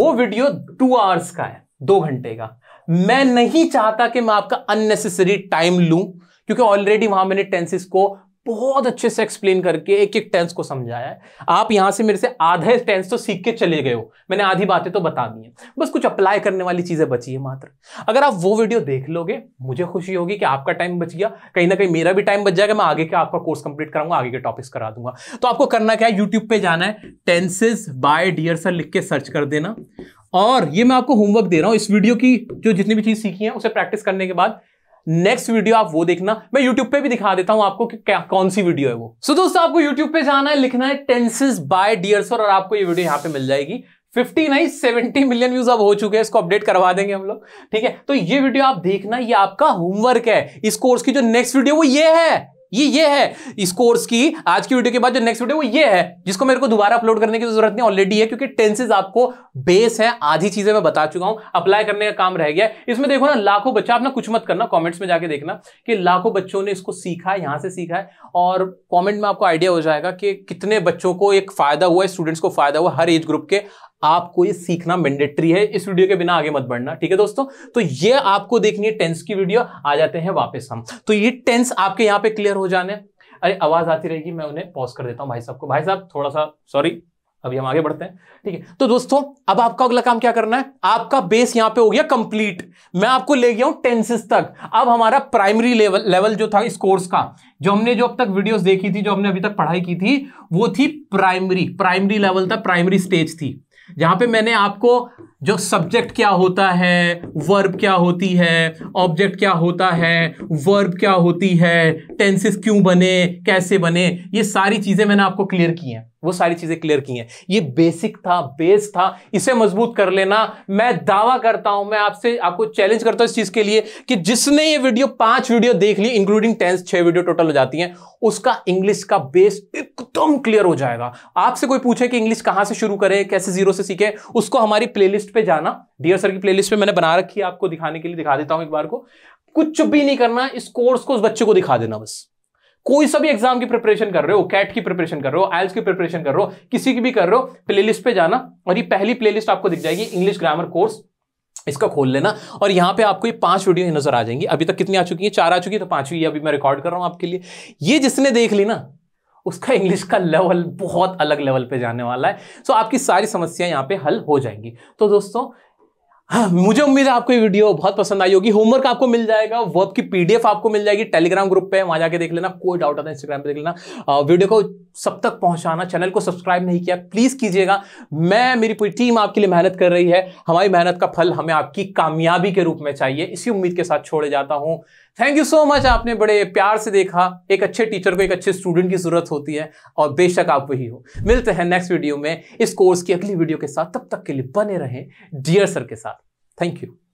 वो वीडियो टू आवर्स का है दो घंटे का मैं नहीं चाहता कि मैं आपका अननेसेसरी टाइम लूं क्योंकि ऑलरेडी वहां मैंने टेंसिस को बहुत अच्छे से एक्सप्लेन करके एक एक टेंस को समझाया है आप यहां से मेरे से आधे टेंस तो सीख के चले गए हो मैंने आधी बातें तो बता दी हैं बस कुछ अप्लाई करने वाली चीजें बची है मात्र अगर आप वो वीडियो देख लोगे मुझे खुशी होगी कि आपका टाइम बच गया कहीं ना कहीं मेरा भी टाइम बच जाएगा मैं आगे का आपका कोर्स कंप्लीट कराऊंगा आगे के टॉपिक्स करा दूंगा तो आपको करना क्या है यूट्यूब पर जाना है टेंसेज बाय डियर सर लिख के सर्च कर देना और ये मैं आपको होमवर्क दे रहा हूं इस वीडियो की जो जितनी भी चीज सीखी है उसे प्रैक्टिस करने के बाद नेक्स्ट वीडियो आप वो देखना मैं यूट्यूब पे भी दिखा देता हूं आपको कि क्या कौन सी वीडियो है वो सो so दोस्तों आपको यूट्यूब पे जाना है लिखना है टेंसिस बाय सर और आपको ये वीडियो यहां पे मिल जाएगी 50 नहीं 70 मिलियन व्यूज अब हो चुके हैं इसको अपडेट करवा देंगे हम लोग ठीक है तो ये वीडियो आप देखना ये आपका होमवर्क है इस कोर्स की जो नेक्स्ट वीडियो वो ये है ये ये है इस कोर्स की आज की वीडियो के बाद जो नेक्स्ट वीडियो वो ये है जिसको मेरे को दोबारा अपलोड करने की तो जरूरत नहीं ऑलरेडी है क्योंकि टेंसेज आपको बेस है आधी चीजें मैं बता चुका हूं अप्लाई करने का काम रह गया इसमें देखो ना लाखों बच्चा आप ना कुछ मत करना कॉमेंट्स में जाके देखना कि लाखों बच्चों ने इसको सीखा है यहां से सीखा है और कॉमेंट में आपको आइडिया हो जाएगा कि कितने बच्चों को एक फायदा हुआ है स्टूडेंट्स को फायदा हुआ हर एज ग्रुप के आपको ये सीखना मैंडेटरी है इस वीडियो के बिना आगे मत बढ़ना ठीक है दोस्तों तो ये आपको देखनी है टेंस की वीडियो आ जाते हैं वापस हम तो ये टेंस आपके यहाँ पे क्लियर हो जाने अरे आवाज आती रहेगी मैं उन्हें पॉज कर देता हूँ भाई साहब को भाई साहब थोड़ा सा सॉरी अभी हम आगे बढ़ते हैं ठीक है तो दोस्तों अब आपका अगला काम क्या करना है आपका बेस यहां पे हो गया कंप्लीट मैं आपको ले गया हूं टेंसेस तक अब हमारा प्राइमरी लेवल लेवल जो था इस कोर्स का जो हमने जो अब तक वीडियोस देखी थी जो हमने अभी तक पढ़ाई की थी वो थी प्राइमरी प्राइमरी लेवल था प्राइमरी स्टेज थी यहां पे मैंने आपको जो सब्जेक्ट क्या होता है वर्ब क्या होती है ऑब्जेक्ट क्या होता है वर्ब क्या होती है टेंसेस क्यों बने कैसे बने ये सारी चीज़ें मैंने आपको क्लियर की हैं वो सारी चीजें क्लियर की हैं ये बेसिक था बेस था इसे मजबूत कर लेना मैं दावा करता हूं मैं आपसे आपको चैलेंज करता हूं इस चीज के लिए कि जिसने ये वीडियो पांच वीडियो देख ली इंक्लूडिंग टेंस छह वीडियो टोटल हो जाती हैं उसका इंग्लिश का बेस एकदम क्लियर हो जाएगा आपसे कोई पूछे कि इंग्लिश कहां से शुरू करें कैसे जीरो से सीखे उसको हमारी प्ले लिस्ट जाना डियर सर की प्ले लिस्ट मैंने बना रखी है आपको दिखाने के लिए दिखा देता हूं एक बार को कुछ भी नहीं करना इस कोर्स को उस बच्चे को दिखा देना बस कोई सा भी एग्जाम की प्रिपरेशन कर रहे हो कैट की प्रिपरेशन कर रहे हो आयल्स की प्रिपरेशन कर रहे हो किसी की भी कर रहे हो प्लेलिस्ट पे जाना और ये पहली प्लेलिस्ट आपको दिख जाएगी इंग्लिश ग्रामर कोर्स इसका खोल लेना और यहां पे आपको ये पांच वीडियो नजर आ जाएंगी अभी तक कितनी आ चुकी है चार आ चुकी है तो पांचवी अभी मैं रिकॉर्ड कर रहा हूं आपके लिए ये जिसने देख ली ना उसका इंग्लिश का लेवल बहुत अलग लेवल पे जाने वाला है सो so, आपकी सारी समस्याएं यहां पे हल हो जाएंगी तो दोस्तों हाँ मुझे उम्मीद है आपको ये वीडियो बहुत पसंद आई होगी होमवर्क आपको मिल जाएगा वर्क की पीडीएफ आपको मिल जाएगी टेलीग्राम ग्रुप पे वहां जाके देख लेना कोई डाउट आता है इंस्टाग्राम पे देख लेना आ, वीडियो को सब तक पहुंचाना चैनल को सब्सक्राइब नहीं किया प्लीज कीजिएगा मैं मेरी पूरी टीम आपके लिए मेहनत कर रही है हमारी मेहनत का फल हमें आपकी कामयाबी के रूप में चाहिए इसी उम्मीद के साथ छोड़े जाता हूँ थैंक यू सो मच आपने बड़े प्यार से देखा एक अच्छे टीचर को एक अच्छे स्टूडेंट की जरूरत होती है और बेशक आप वही हो मिलते हैं नेक्स्ट वीडियो में इस कोर्स की अगली वीडियो के साथ तब तक के लिए बने रहें डियर सर के साथ थैंक यू